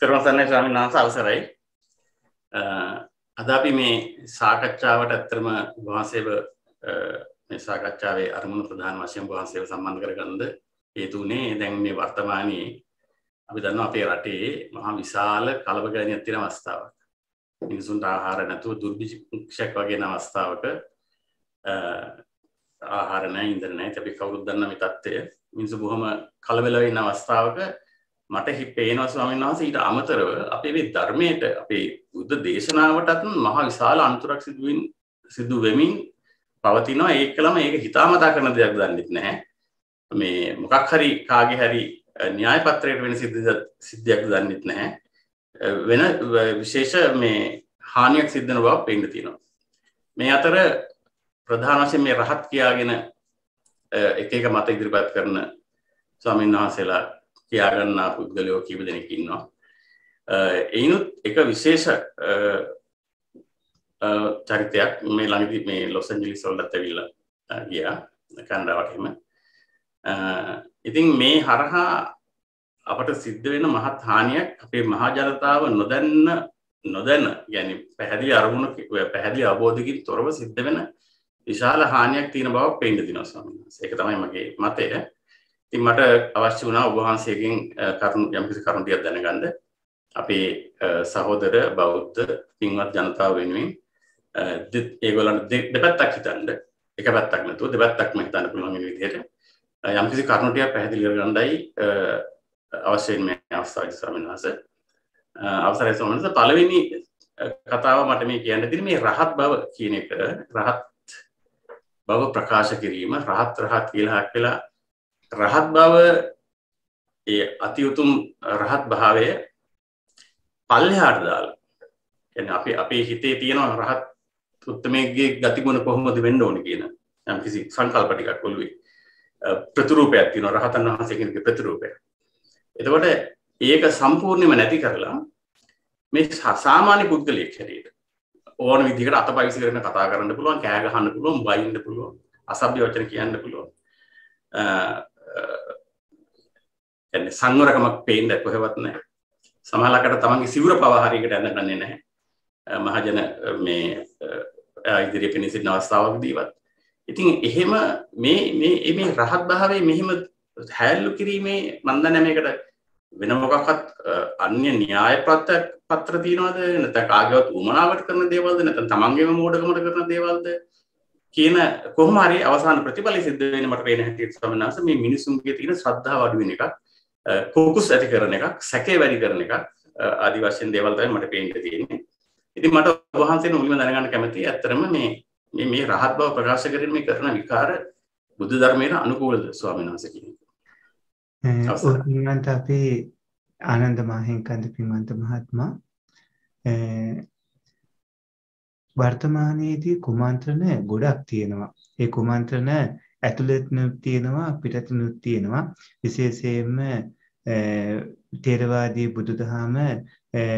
තෙරවසරණයි ස්වාමීන් වහන්සේ අවසරයි. අද අපි මේ සාකච්ඡාවට ඇත්තම වහන්සේව මේ සාකච්ඡාවේ අරමුණු ප්‍රධාන වශයෙන් වහන්සේව සම්බන්ධ කරගන්නද හේතු වුණේ දැන් මේ වර්තමානයේ අපි දන්නවා අපේ රටේ මහා විශාල කලබගැනියක් තියෙන අවස්ථාවක්. මිනිසුන්ට ආහාර නැතුව දුර්භික්ෂයක් වගේ අවස්ථාවක ආහාර නැහැ ඉන්ද්‍ර නැහැ අපි කවුරුත් දන්න මේ தත්ත්වය. මිනිස්සු බොහොම කලබල වෙන අවස්ථාවක මට හිපේනවා ස්වාමීන් වහන්සේ ඊට අමතරව අපේ මේ ධර්මයට අපේ බුද්ධ දේශනාවටත් මහ විශාල අන්තරක් සිදුවෙන් සිදු වෙමින් පවතිනවා ඒකලම ඒක හිතාමතා කරන දෙයක් දන්නෙත් නැහැ මේ මොකක් හරි කාගේ හරි න්‍යාය පත්‍රයට වෙන සිද්ධියක් දන්නෙත් නැහැ වෙන විශේෂ මේ හානියක් සිද්ධ වෙන බව පෙන්න තියෙනවා මේ අතර ප්‍රධාන වශයෙන් මේ රහත් කියාගෙන එක එක මත ඉදිරිපත් කරන ස්වාමීන් වහන්සේලා කියාගන්නා පුද්ගලයෝ කිව දෙනෙක් ඉන්නවා. එයිනුත් එක විශේෂ චරිතයක් මේ ළඟදි මේ ලොස් ඇන්ජලිස් වලට ඇවිල්ලා ගියා කැනඩාවට එහෙම. ඉතින් මේ හරහා අපට සිද්ධ වෙන මහත් හානියක් අපේ මහා ජනතාව නොදන්න නොදැන يعني පැහැදිලි අරමුණ පැහැදිලි අවබෝධකින් තොරව සිද්ධ වෙන විශාල හානියක් තියෙන බව පෙන්ඩ දිනවා ස්වාමීන් වහන්සේ. ඒක තමයි මගේ මතය. ඉතින් මට අවශ්‍ය වුණා ඔබවහන්සේකින් කරුණු යම්කිසි කරුණු ටිකක් දැනගන්න අපේ සහෝදර බෞද්ධ පින්වත් ජනතාව වෙනුවෙන් ඒගොල්ලන්ට දෙපැත්තක් හිතන්න එක පැත්තක් නැතුව දෙපැත්තක්ම හිතන්න පුළුවන් වෙන විදිහට යම්කිසි කරුණු ටිකක් පැහැදිලි කරගන්නයි අවශ්‍යයෙන් මේ අවස්ථාවේ ස්වාමීන් වහන්සේ අවසරයි ස්වාමීන් වහන්සේ පළවෙනි කතාව මට මේ කියන්න තියෙන මේ රහත් බව කියන එක රහත් බව ප්‍රකාශ කිරීම රහත් රහත් කියලා කියලා රහත් බව ඒ අතිඋතුම් රහත් භාවය පල්ලෙහාට දාලා يعني අපි අපේ හිතේ තියෙන රහත් උත්මයේගේ ගතිගුණ කොහොමද වෙන්න ඕනේ කියන යම් කිසි සංකල්ප ටිකක් ඔළුවේ ප්‍රතිරූපයක් තියෙනවා රහතන් වහන්සේ කෙනෙකුගේ ප්‍රතිරූපයක්. එතකොට ඒක සම්පූර්ණයෙන්ම නැති කරලා මේ සාමාන්‍ය පුද්ගලයෙක් හැටියට ඕන විදිහකට අතපයිසි කරන කතා කරන්න පුළුවන් කෑ ගහන්න පුළුවන් බයින්න පුළුවන් අසභ්‍ය වචන කියන්න පුළුවන් සංවරකමක් පේෙන් දැ කොහෙවත්න සමහලකට තමන්ගේ සිවර පවහරිකට ඇඳගන්නේ නැහැ මහජන මේ ඉදිරි පිණිසිට අවස්ථාවක් දීවත් ඉතින් එහෙම මේ මේ මේ රහත් භාවේ මෙහෙම හැල්ලු කිරීමේ මන්ද නැමකට වෙන මොකක්ත් අන්‍ය න්‍යාය පත්ත පත්‍ර තියනවද නැත කාගවත් උමනාවට කරන දේවල්ද නැත තමන්ගේම මෝඩකමට කරන දේවල්ද කියන කොහමරි අවසාන ප්‍රතිඵල සිද්ධ වෙන මට පේන හැටියට ස්වාමීන් වහන්සේ මේ මිනිසුන්ගේ තියෙන ශ්‍රද්ධාව අඩු වෙන එකක් කුකුස් ඇති කරන එකක් සැකේ වැඩි කරන එකක් ආදි වශයෙන් දේවල් තමයි මට පේන්න තියෙන්නේ. ඉතින් මට ඔබ වහන්සේ මුලින්ම දැනගන්න කැමතියි ඇත්තරම මේ මේ මේ රහත් බව ප්‍රකාශ කරමින් මේ කරන විකාර බුද්ධ ධර්මයට අනුකූලද ස්වාමීන් වහන්සේ කියන්නේ. අපි ආනන්ද මහින්කන්ද පින්වන්ත මහත්මයා වර්තමානයේදී කුමන්ත්‍රණ ගොඩක් තියෙනවා. ඒ කුමන්ත්‍රණ ඇතුළත්නුත් තියෙනවා පිටත්නුත් තියෙනවා. විශේෂයෙන්ම තේරවාදී බුදුදහම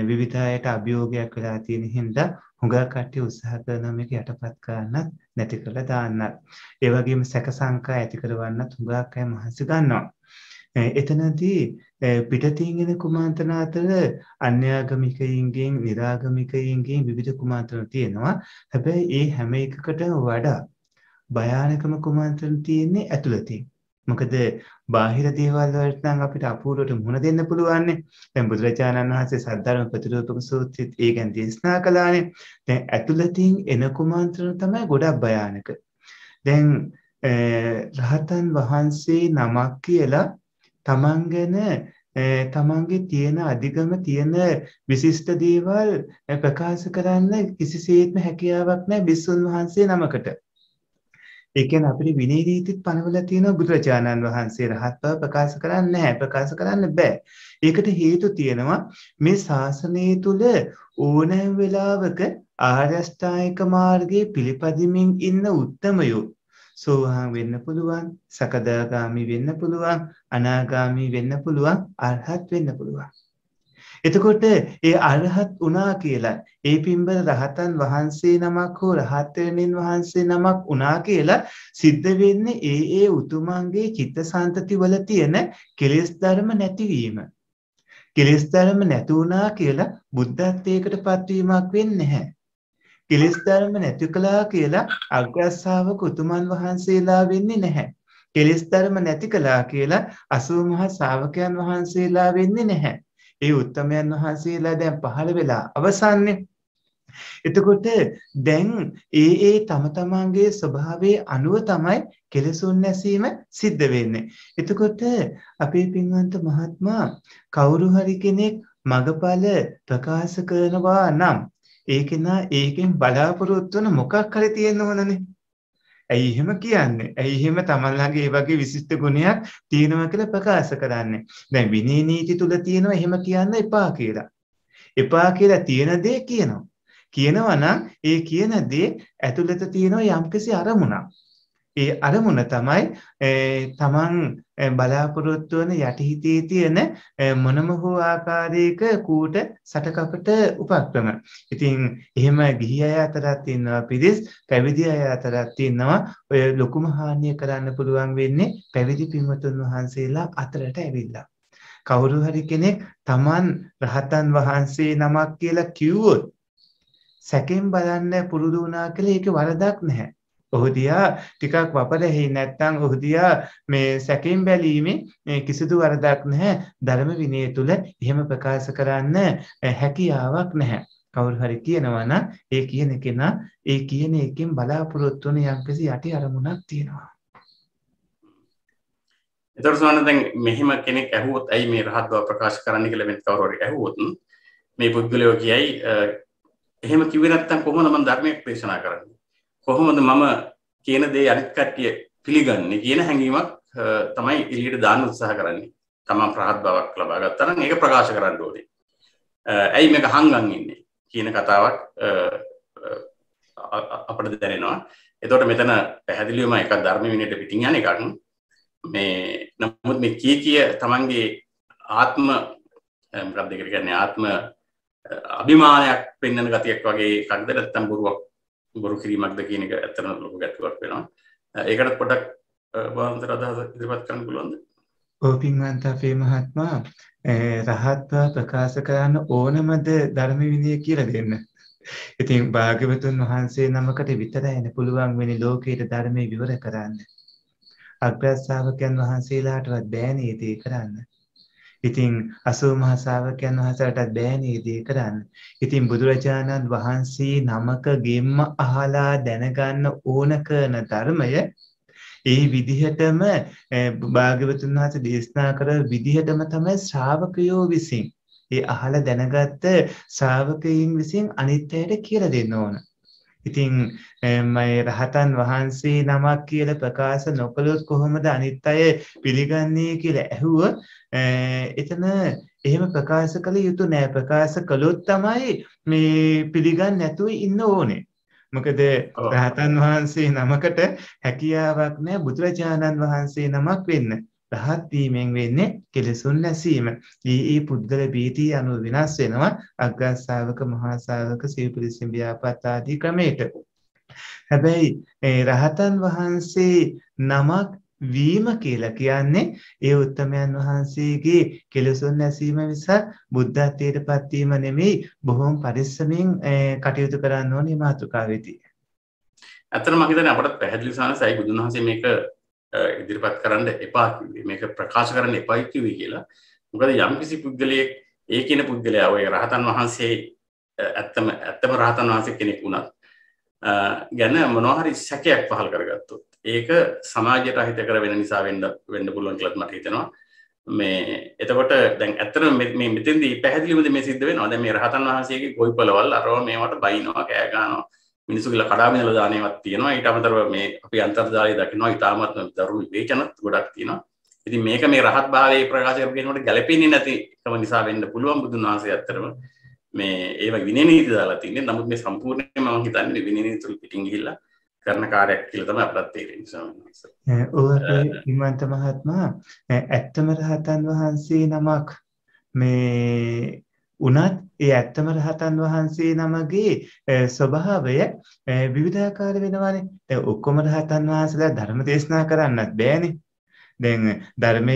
විවිධායට අභියෝගයක් වෙලා තියෙන හින්දා හුඟා කට්ටිය උත්සාහ කරනවා මේක යටපත් කරන්නත් නැති කරලා දාන්නත්. ඒ වගේම සැක සංකා ඇති කරවන්නත් හුඟක් අය මහන්සි ගන්නවා. එතනදී පිටතින් එන කුමාන්තන අතර අන්‍යාගමිකයින්ගෙන් විරාගමිකයින්ගෙන් විවිධ කුමාන්තන තියෙනවා. හැබැයි ඒ හැම එකකටම වඩා භයානකම කුමාන්තන තියෙන්නේ ඇතුළතින්. මොකද බාහිර දේවල් වලට නම් අපිට අපූර්වට මුහුණ දෙන්න පුළුවන්. දැන් බුදුරජාණන් වහන්සේ සද්ධර්ම ප්‍රතිරූපක සූත්‍රයත් ඒ ගැන දේශනා කළානේ. දැන් ඇතුළතින් එන කුමන්ත්‍රණ තමයි ගොඩක් භයානක. දැන් රහතන් වහන්සේ නමක් කියලා තමන් ගැන තමන්ගේ තියෙන අධිගම තියෙන විශිෂ්ට දේවල් ප්‍රකාශ කරන්න කිසිසේත්ම හැකියාවක් නැහැ බිස්සුන් වහන්සේ නමකට. ඒ කියන්නේ අපිට විනය රීතිත් පනවලා තියෙනවා බුදුරජාණන් වහන්සේ රහත් බව ප්‍රකාශ කරන්නේ නැහැ ප්‍රකාශ කරන්න බෑ. ඒකට හේතු තියෙනවා මේ ශාසනය තුල ඕනෑම වෙලාවක ආරෂ්ඨායක මාර්ගයේ පිළිපදිමින් ඉන්න උත්තමයෝ සෝවාන් වෙන්න පුළුවන් සකදාගාමි වෙන්න පුළුවන් අනාගාමි වෙන්න පුළුවන් අරහත් වෙන්න පුළුවන් එතකොට ඒ අරහත් වුණා කියලා ඒ පින්බර රහතන් වහන්සේ නමක් හෝ රහතන්ෙන් වහන්සේ නමක් වුණා කියලා සිද්ධ වෙන්නේ ඒ ඒ උතුමන්ගේ චිත්තසංතති වල තියෙන කෙලෙස් ධර්ම නැතිවීම කෙලෙස් ධර්ම නැති වුණා කියලා බුද්ධත්වයකටපත් වීමක් වෙන්නේ නැහැ කෙලෙස් ධර්ම නැති කළා කියලා අග්‍රස්සාවක උතුමන් වහන්සේලා වෙන්නේ නැහැ. කෙලෙස් ධර්ම නැති කළා කියලා අසූ මහ ශ්‍රාවකයන් වහන්සේලා වෙන්නේ නැහැ. ඒ උත්තමයන් වහන්සේලා දැන් පහළ වෙලා අවසන්නේ. එතකොට දැන් ඒ ඒ තම තමන්ගේ ස්වභාවයේ අනුව තමයි කෙලසුන් නැසීම සිද්ධ වෙන්නේ. එතකොට අපේ පින්වන්ත මහත්මයා කවුරු හරි කෙනෙක් මගපල ප්‍රකාශ කරනවා නම් ඒකෙනා ඒකෙන් බලාපොරොත්තු වෙන මොකක් හරි තියෙන්න ඕනනේ. ඇයි එහෙම කියන්නේ? ඇයි එහෙම Taman ළඟ ඒ වගේ විශිෂ්ට ගුණයක් තියෙනවා කියලා ප්‍රකාශ කරන්නේ. දැන් විනී නීති තුල තියෙනවා එහෙම කියන්න එපා කියලා. එපා කියලා තියෙන දේ කියනවා. කියනවා නම් ඒ කියන දේ ඇතුළත තියෙන යම්කිසි අරමුණක්. ඒ අරමුණ තමයි Taman බලාපොරොත්තු වන යටිහිතේ තියෙන මොනම හෝ ආකාරයක කූට සටකපට උපක්‍රම. ඉතින් එහෙම ගිහි අය අතරත් ඉන්නවා පිරිස්, පැවිදි අය අතරත් ඉන්නවා. ඔය ලොකුම හානිය කරන්න පුළුවන් වෙන්නේ පැවිදි පින්වතුන් වහන්සේලා අතරට ඇවිල්ලා. කවුරු හරි කෙනෙක් Taman රහතන් වහන්සේ නමක් කියලා කිව්වොත් සැකෙන් බලන්න පුරුදු වුණා කියලා ඒක වරදක් නැහැ. ඔහු දිහා ටිකක් වපලෙහි නැත්නම් ඔහු දිහා මේ සැකෙන් බැලීමේ කිසිදු වරදක් නැහැ ධර්ම විනය තුල එහෙම ප්‍රකාශ කරන්න හැකියාවක් නැහැ කවුරු හරි කියනවා නම් ඒ කියන කෙනා ඒ කියන එකෙන් බලාපොරොත්තු වෙන යම්කිසි යටි අරමුණක් තියෙනවා එතකොට සෝන දැන් මෙහෙම කෙනෙක් ඇහුවොත් ඇයි මේ රහත් බව ප්‍රකාශ කරන්න කියලා මෙන් කවුරු හරි ඇහුවොත් මේ පුද්ගලයෝ කියයි එහෙම කිව්වේ නැත්නම් කොහොමද මම ධර්මයක් දේශනා කරන්නේ කොහොමද මම කියන දේ අනිත් කට්ටිය පිළිගන්නේ කියන හැඟීමක් තමයි එළියට දාන්න උත්සාහ කරන්නේ. තමන් ප්‍රහත් බවක් ලබා ගත්තා නම් ඒක ප්‍රකාශ කරන්න ඕනේ. ඇයි මේක හංගන් ඉන්නේ කියන කතාවක් අපට දැනෙනවා. එතකොට මෙතන පැහැදිලිවම එකක් ධර්ම විනයට පිටින් යන එකක්. මේ නමුත් මේ කී කිය තමන්ගේ ආත්ම මොකක්ද කියලා කියන්නේ ආත්ම අභිමානයක් පෙන්වන ගතියක් වගේ එකක්ද නැත්නම් බොරුවක් බොරු කිරීමක්ද කියන එක ඇත්තන ලොක ගැටුවක් වෙනවා ඒකට පොඩක් බාන්තර අදහස ඉදිරිපත් කරන්න පුළුවන්ද ඕපින්වන්ත අපේ මහත්මා රහත්වා ප්‍රකාශ කරන්න ඕනමද ධර්ම විදිය කියලා දෙන්න ඉතින් භාග්‍යවතුන් වහන්සේ නමකට විතර එන පුළුවන් වෙනි ලෝකයට ධර්මය විවර කරන්න අග්‍රස්සාාවකයන් වහන්සේලාටවත් බෑනේ දේ කරන්න ඉතින් අසූ මහසාවකයන් වහන්සේටත් බෑනේ දේ කරන්න. ඉතින් බුදුරජාණන් වහන්සේ නමක ගෙම්ම අහලා දැනගන්න ඕන කරන ධර්මය ඒ විදිහටම භාග්‍යවතුන් වහන්සේ දේශනා කර විදිහටම තමයි ශ්‍රාවකයෝ විසින් ඒ අහලා දැනගත්ත ශ්‍රාවකයන් විසින් අනිත් අයට කියලා දෙන්න ඕන. ඉතින් මම රහතන් වහන්සේ නමක් කියලා ප්‍රකාශ නොකළොත් කොහොමද අනිත් අය පිළිගන්නේ කියලා ඇහුව එතන එහෙම ප්‍රකාශ කළ යුතු නෑ ප්‍රකාශ කළොත් තමයි මේ පිළිගන්න නැතුව ඉන්න ඕනේ. මොකද රහතන් වහන්සේ නමකට හැකියාවක් නෑ බුදුරජාණන් වහන්සේ නමක් වෙන්න. රහත් වීමෙන් වෙන්නේ කෙලෙසුන් නැසීම. ඊ ඒ පුද්ගල බීතිය අනුව විනාශ වෙනවා අග්ගස්සාවක මහා ශාවක සිව්පිලිසිම් ව්‍යාපත් ආදී ක්‍රමයට. හැබැයි රහතන් වහන්සේ නමක් වීම කියලා කියන්නේ ඒ උත්තමයන් වහන්සේගේ කෙලෙසුන් නැසීම නිසා බුද්ධත්වයට පත්වීම නෙමෙයි බොහොම පරිස්සමින් කටයුතු කරන්න ඕනේ මාතෘකාවේදී. ඇත්තටම මම හිතන්නේ අපට පැහැදිලි සානසයි බුදුන් වහන්සේ මේක ඉදිරිපත් කරන්න එපා කිව්වේ මේක ප්‍රකාශ කරන්න එපා කිව්වේ කියලා. මොකද යම්කිසි පුද්ගලයෙක් ඒ කියන පුද්ගලයා ඔය රහතන් වහන්සේ ඇත්තම ඇත්තම රහතන් වහන්සේ කෙනෙක් වුණත් ගැන මොනවා හරි සැකයක් පහළ කරගත්තොත් ඒක සමාජයට අහිත කර වෙන නිසා වෙන්ඩ වෙන්ඩ පුළුවන් කියලත් මට හිතෙනවා මේ එතකොට දැන් ඇත්තර මේ මෙතන්දී පැහදිලිමද මේ සිද්ධ වෙනවා දැන් මේ රහතන් වහන්සේගේ ගොයිපලවල් අරව මේවට බයිනවා කෑ ගන්නවා මිනිසු කියලා කඩාමිනල දානයවත් තියෙනවා ඊට අමතරව මේ අපි අන්තර්ජාලය දකිනවා ඉතාමත් දරු විවේචනත් ගොඩක් තියෙනවා ඉතින් මේක මේ රහත් භාවයේ ප්‍රකාශ කරපු කෙනෙකුට ගැළපෙන්නේ නැතිකම නිසා වෙන්න පුළුවන් බුදුන් වහන්සේ අත්‍තරම මේ ඒව විනය නීති දාලා තින්නේ නමුත් මේ සම්පූර්ණයෙන්ම මම හිතන්නේ විනය නීති තුල පිටින් ගිහිල්ලා කරන කාරයක් කියලතම අපත් තේරෙන ඉමන්ත මහත්මා ඇත්තම රහතන් වහන්සේ නමක් මේ උනත් ඒ ඇත්තම රහතන් වහන්සේ නමගේ ස්වභාවය විවිධාකාර වෙනවානේ දැන් ඔක්කොම රහතන් වහන්සේලා ධර්ම දේශනා කරන්නත් බෑනේ දැන් ධර්මය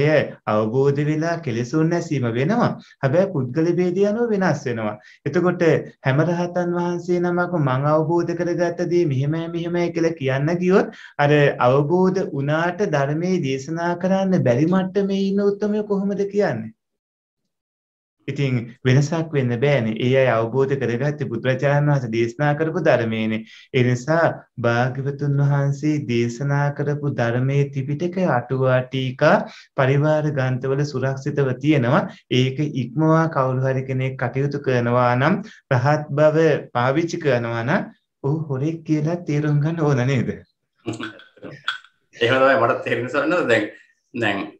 අවබෝධ වෙලා කෙලෙසුන් නැසීම වෙනවා. හැබැයි පුද්ගල ભેදය අනුව වෙනස් වෙනවා. එතකොට හැම රහතන් වහන්සේ නමක් මං අවබෝධ කරගත්ත දේ මෙහෙමයි මෙහෙමයි කියලා කියන්න ගියොත් අර අවබෝධ වුණාට ධර්මයේ දේශනා කරන්න බැරි මට්ටමේ ඉන්න උත්මය කොහොමද කියන්නේ? ඉතින් වෙනසක් වෙන්න බෑනේ. ඒ අය අවබෝධ කරගත්තේ බුදුරජාණන් වහන්සේ දේශනා කරපු ධර්මයේනේ. ඒ නිසා භාග්‍යවතුන් වහන්සේ දේශනා කරපු ධර්මයේ ත්‍රිපිටක අටුවා ටීකා පරිවාර ග්‍රන්ථවල සුරක්ෂිතව තියෙනවා. ඒක ඉක්මවා කවුරු හරි කෙනෙක් කටයුතු කරනවා නම් රහත් බව පාවිච්චි කරනවා නම් ඌ හොරෙක් කියලා තේරුම් ගන්න ඕන නේද? එහෙම තමයි මට තේරෙන්නේ සන්නද දැන් දැන්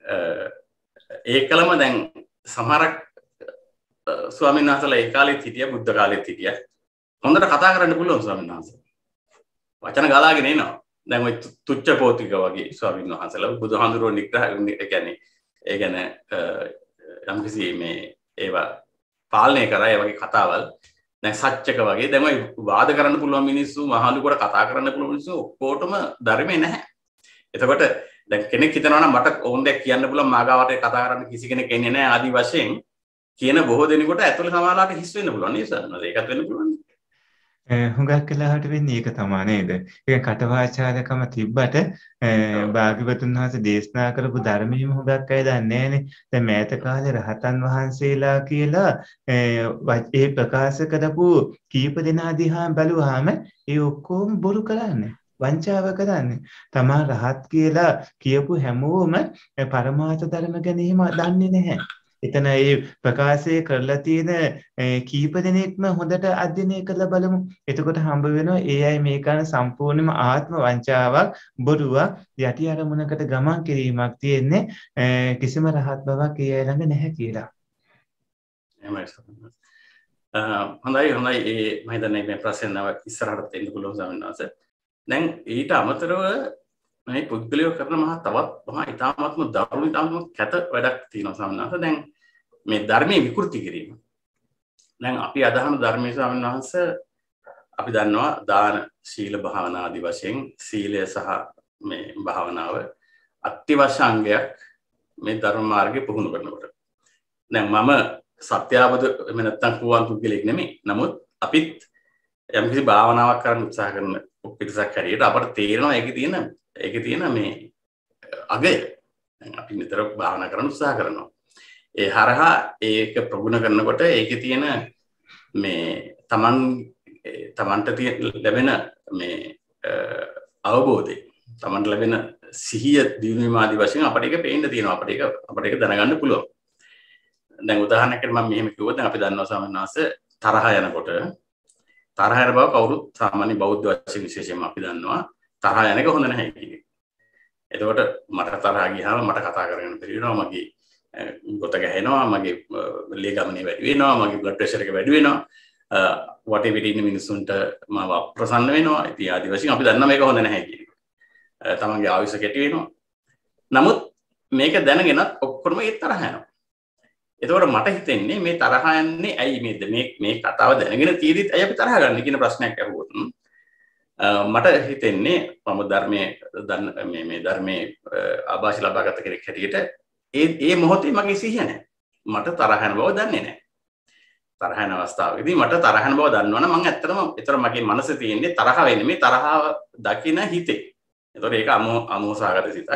ඒකලම දැන් සමහරක් ස්වාමීන් වහන්සලා ඒ කාලෙත් හිටිය බුද්ධ කාලෙත් හිටිය හොඳට කතා කරන්න පුළුවන් ස්වාමීන් වහන්සේ වචන ගලාගෙන එනවා දැන් ওই තුච්ච පෝතික වගේ ස්වාමීන් වහන්සලා බුදුහාඳුරෝ නිග්‍රහ කියන්නේ ඒ ගැන යම්කිසි මේ ඒවා පාලනය කරා ඒ වගේ කතාවල් දැන් සත්‍යක වගේ දැන් ওই වාද කරන්න පුළුවන් මිනිස්සු මහලු කොට කතා කරන්න පුළුවන් මිනිස්සු ඔක්කොටම ධර්මේ නැහැ එතකොට දැන් කෙනෙක් හිතනවා නම් මට ඕන දෙයක් කියන්න පුළුවන් මාගාවට කතා කරන්න කිසි කෙනෙක් එන්නේ නැහැ ආදි වශයෙන් කියන බොහෝ දෙනකොට ඇතුළ සමාලාට හිස් වෙන්න පුළුවන් නිසා ඒකත් වෙන්න පුළුවන් හුඟක් කලාට වෙන්නේ ඒක තමා නේද? ඒ කටවාචාරකම තිබ්බට භාග්‍යවතුන් වහන්සේ දේශනා කරපු ධර්මයේම හුඟක් අය දන්නේ නැහනේ. දැන් මෑත කාලේ රහතන් වහන්සේලා කියලා ඒ ප්‍රකාශ කරපු කීප දෙනා දිහා බැලුවාම ඒ ඔක්කොම බොරු කරන්නේ. වංචාව කරන්නේ. තමා රහත් කියලා කියපු හැමෝම පරමාර්ථ ධර්ම ගැන දන්නේ නැහැ. එතන ඒ ප්‍රකාශය කරලා තියෙන කීප දෙනෙක්ම හොඳට අධ්‍යයනය කරලා බලමු. එතකොට හම්බ වෙනවා ඒ අය මේ කරන සම්පූර්ණම ආත්ම වංචාවක්, බොරුවක්, යටි අරමුණකට ගමන් කිරීමක් තියෙන්නේ කිසිම රහත් බවක් ඒ අය ළඟ නැහැ කියලා. එහෙමයි හොඳයි හොඳයි ඒ මම හිතන්නේ මේ ප්‍රශ්න ඉස්සරහට දෙන්න පුළුවන් ස්වාමීන් වහන්සේ. දැන් ඊට අමතරව මේ පුද්ගලයෝ කරන මහා තවත් මහා ඉතාමත්ම දරුණු ඉතාමත්ම කැත වැඩක් තියෙනවා සමහරවිට දැන් මේ ධර්මය විකෘති කිරීම දැන් අපි අදහන ධර්මයසාමන් වහන්ස අපි දන්නවා දාන ශීල භාවනාදි වශයෙන් සීලය සහ මේ භාවනාව අත්‍යවශංගයක් මේ ධර්මමාර්ගය පුහුණු කරනකොට දැන් මම සත්‍යාවද එහෙම නැත්නම් කුවන් පුද්ගලෙක් නෙමෙයි. නමුත් අපිත් යම්කිසි භාවනාවක් කරන්න උත්සාහ කරන පිටසක් හරියට අපට තේරෙනවා ඒකේ තියෙන ඒකේ තියෙන මේ අගය. දැන් අපි නිතර භාවනා කරන්න උත්සාහ කරනවා. ඒ හරහා ඒක ප්‍රගුණ කරනකොට ඒක තියෙන මේ තමන් තමන්ට තිය ලැබෙන මේ අවබෝධය තමන්ට ලැබෙන සිහිය දියුණුමාදී වශයෙන් අපට එක පේන්න තියෙනවා අපට එක අපට එක දැනගන්න පුළුවන් දැන් උදාහරණයක් මම මෙහෙම කිව්වොත් දැන් අපි දන්නවා සමන්වාස තරහ යනකොට තරහ යන බව කවුරුත් සාමාන්‍ය බෞද්ධ වශයෙන් විශේෂයෙන්ම අපි දන්නවා තරහ යන එක හොඳ නැහැ කියන එක. එතකොට මට තරහ ගියාම මට කතා කරගෙන පිළිවෙනවා මගේ ගොත ගැහෙනවා මගේ ලේගමනය වැඩුවෙනවා මගේ බ්ලඩ් ප්‍රෙෂරක වැඩුවෙනවා වට පිටින්න මිනිස්සුන්ට මව ප්‍රසන්න වෙනවා ඉති ආදිවශයෙන් අපි දන්න මේක හොඳ නැහැ කිය තමන්ගේ ආවිස කෙටිවෙනවා නමුත් මේක දැනගෙනත් ඔක්කොම ඒ තරහයනවා එතවට මට හිතෙන්නේ මේ තරහයන්නේ ඇයි මේද මේ කතාව දැනගෙන තීරිත් ඇය අපි තරහ ගන්න කියන ප්‍රශ්නයක් ඇහුවතුන් මට හිතෙන්නේ මම ධර්මය මේ ධර්මය ආභාෂි ලබාගත කෙනෙක් හැටියට ඒ ඒ මොහොතේ මගේ සිහිය නැහැ. මට තරහන බව දන්නේ නැහැ. තරහන අවස්ථාවකදී මට තරහන බව දන්නවනම් මම ඇත්තටම ඒතර මගේ මනසේ තියෙන්නේ තරහ වෙන්නේ මේ තරහව දකින හිතේ. ඒතර ඒක අමෝ අමෝසාගත සිතක්.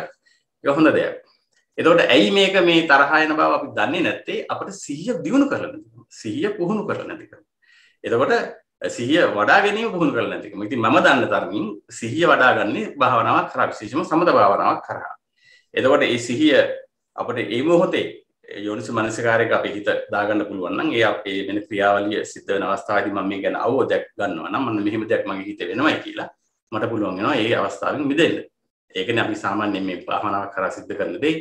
ඒක හොඳ දෙයක්. එතකොට ඇයි මේක මේ තරහා යන බව අපි දන්නේ නැත්තේ අපිට සිහිය දියුණු කරලා නැතිකම සිහිය පුහුණු කරලා නැතිකම එතකොට සිහිය වඩා ගැනීම පුහුණු කරලා නැතිකම ඉතින් මම දන්න තරමින් සිහිය වඩා ගන්නේ භාවනාවක් කරා විශේෂම සමත භාවනාවක් කරා එතකොට මේ සිහිය අපට ඒ මොහොතේ යෝනිස මනසිකාරයක අපේ හිත දාගන්න පුළුවන් නම් ඒ අපේ වෙන ක්‍රියාවලිය සිද්ධ වෙන අවස්ථාවේදී මම මේ ගැන අවබෝධයක් ගන්නවා නම් මම මෙහෙම දෙයක් මගේ හිතේ වෙනවයි කියලා මට පුළුවන් වෙනවා ඒ අවස්ථාවෙන් මිදෙන්න. ඒකනේ අපි සාමාන්‍යයෙන් මේ භාවනාවක් කරා සිද්ධ කරන දේ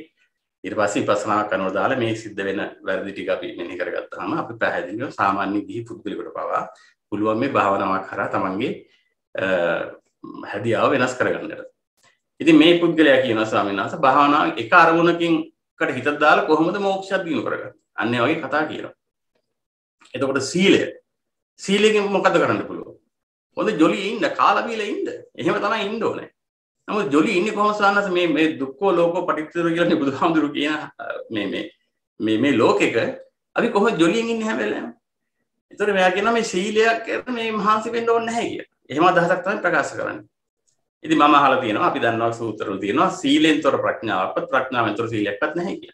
ඊට පස්සේ විපස්සනාවක් කරනකොට දාලා මේ සිද්ධ වෙන වැරදි ටික අපි මෙනෙහි කරගත්තාම අපි පැහැදිලිව සාමාන්‍ය ගිහි පුද්ගලෙකුට පවා පුළුවන් මේ භාවනාවක් කරා තමන්ගේ හැදියාව වෙනස් කරගන්නට. ඉතින් මේ පුද්ගලයා කියනවා ස්වාමීන් වහන්සේ භාවනාව එක අරමුණකින් කට හිත දාලා කොහොමද මොක්ෂයක් දිනු කරගත්තේ? අන්න වගේ කතා කියනවා. එතකොට සීලය සීලයෙන් මොකද කරන්න පුළුවන්? හොඳ ජොලි ඉන්න කාලා බීලා ඉන්න. එහෙම තමයි ඉන්න ඕනේ. නමුත් ජොලි ඉන්නේ කොහොමද සාන්නස මේ මේ දුක්ඛෝ ලෝකෝ පටිච්චසමුප්පාදෝ කියලා බුදුහාමුදුරු කියන මේ මේ මේ මේ ලෝකෙක අපි කොහොමද ජොලියෙන් ඉන්නේ හැම වෙලාවෙම? ඒතර මෙයා කියනවා මේ සීලයක් කරන මේ මහන්සි වෙන්න ඕනේ නැහැ කියලා. එහෙම අදහසක් තමයි ප්‍රකාශ කරන්නේ. ඉති මම හල තියෙන අපි දන්නවා සූතරු තියෙනවා සීලෙන් තොර ප්‍රඥාවක්ත් ප්‍රඥාවන්තර සීලයක්වත් නැහැ කිය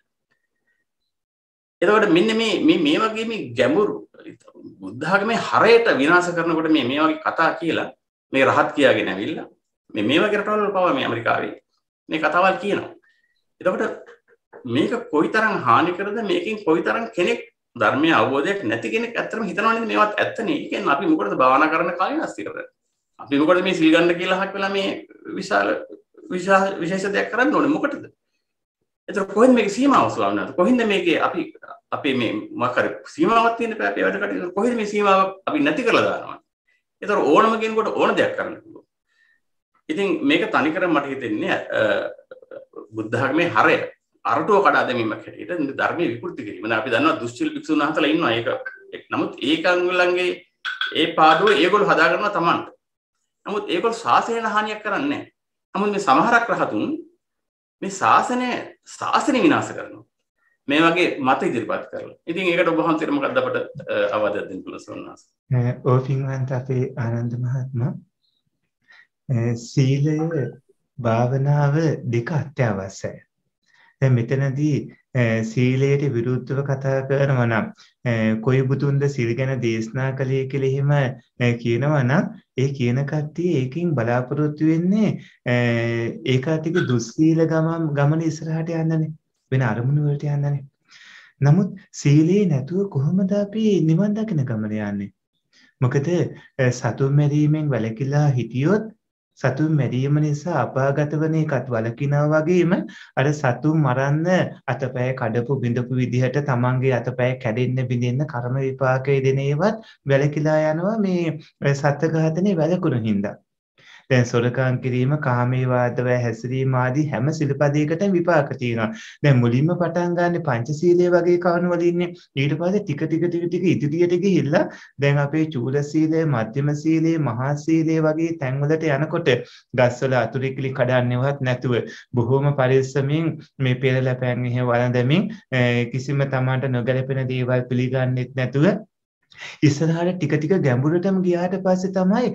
එතකට මෙන්න මේ මේ වගේ මේ ගැඹුරු බුද්ධාගම හරයට විනාස කරනකොට මේ මේ වගේ කතා කියලා මේ රහත් කියාගෙන ඇවිල්ලා මේ මේ වගේ රටවල් පවා මේ ඇමරිකාවේ මේ කතාවල් කියනවා එතකොට මේක කොයිතරම් හානි කරද මේකෙන් කොයිතරම් කෙනෙක් ධර්මය අවබෝධයක් නැති කෙනෙක් ඇත්තටම හිතනවනේ මේවත් ඇත්ත නේ. ඒ කියන්නේ අපි මොකටද භාවනා කරන කලින් අස්තිර කරන්නේ. අපිකොට මේ සිල්ගන්න කියලා හක් වෙලා මේ විශාල විශේෂ දෙයක් කරන්න ඕන මොකටද එතර කොහෙන් මේක සීමාවස්ලාවනද කොහින්ද මේක අපි අපේ මේ මකර සීමාවත්තියන පැපේ වැඩකට කොහෙද මේ සීමාව අපි නැති කරලා දානවා එතර ඕනම කෙනකොට ඕන දෙයක් කරන්න පුළුව ඉතින් මේක තනිකර මට හිතෙන්නේ බුද්ධාගමේ හරය අරටුව කඩා දැමීමක් හැටියට ධර්මයේ විකෘති කිරීම අපි දන්නවා දුස්චිල් භික්ෂුන් වහන්සේලා ඉන්නවා ඒක නමුත් ඒ කංගුලන්ගේ ඒ පාඩුව ඒගොල්ලෝ හදාගන්නවා Tamanට නමුත් ඒගොල්ලෝ ශාසනයට හානියක් කරන්නේ නැහැ. නමුත් මේ සමහරක් රහතුන් මේ ශාසනය ශාසනය විනාශ කරනවා. මේ වගේ මත ඉදිරිපත් කරලා. ඉතින් ඒකට ඔබ වහන්සේට මොකක්ද අපට අවවාදයක් දෙන්න පුළුවන් සෝනස්? ඔය පින්වන්ත අපේ ආනන්ද මහත්මයා සීලය භාවනාව දෙක අත්‍යවශ්‍යයි. දැන් මෙතනදී සීලයට විරුද්ධව කතා කරනවා නම් කොයි බුදුන්ද සිල් ගැන දේශනා කළේ කියලා එහෙම කියනවා නම් ඒ කියන කට්ටිය ඒකෙන් බලාපොරොත්තු වෙන්නේ ඒ කට්ටියගේ දුස්සීල ගමන ගමන ඉස්සරහට යන්නනේ වෙන අරමුණු වලට යන්නනේ නමුත් සීලේ නැතුව කොහොමද අපි නිවන් දකින ගමන යන්නේ මොකද සතුම් මැරීමෙන් වැළකීලා හිටියොත් සතුන් මැරීම නිසා අපාගත වෙන එකත් වලකිනා වගේම අර සතුන් මරන්න අතපය කඩපු බිඳපු විදිහට තමන්ගේ අතපය කැඩෙන්න බිඳෙන්න කර්ම විපාකයේ දෙන ඒවත් වැලකිලා යනවා මේ සත්ත්ව ඝාතනේ වැලකුණු හින්දා දැන් සොරකම් කිරීම කාමේ වාදව හැසිරීම ආදී හැම සිල්පදයකට විපාක තියෙනවා. දැන් මුලින්ම පටන් ගන්න පංචශීලයේ වගේ කවණු වලින්නේ ඊට පස්සේ ටික ටික ටික ටික ඉදිරියට ගිහිල්ලා දැන් අපේ චූල සීලය, මධ්‍යම සීලය, මහා සීලය වගේ තැන්වලට යනකොට ගස්වල අතුරුකිලි කඩන්නේවත් නැතුව බොහෝම පරිස්සමින් මේ පෙරලපෑන් එහෙ වළඳමින් කිසිම තමන්ට නොගැලපෙන දේවල් පිළිගන්නෙත් නැතුව ඉස්සරහට ටික ටික ගැඹුරටම ගියාට පස්සේ තමයි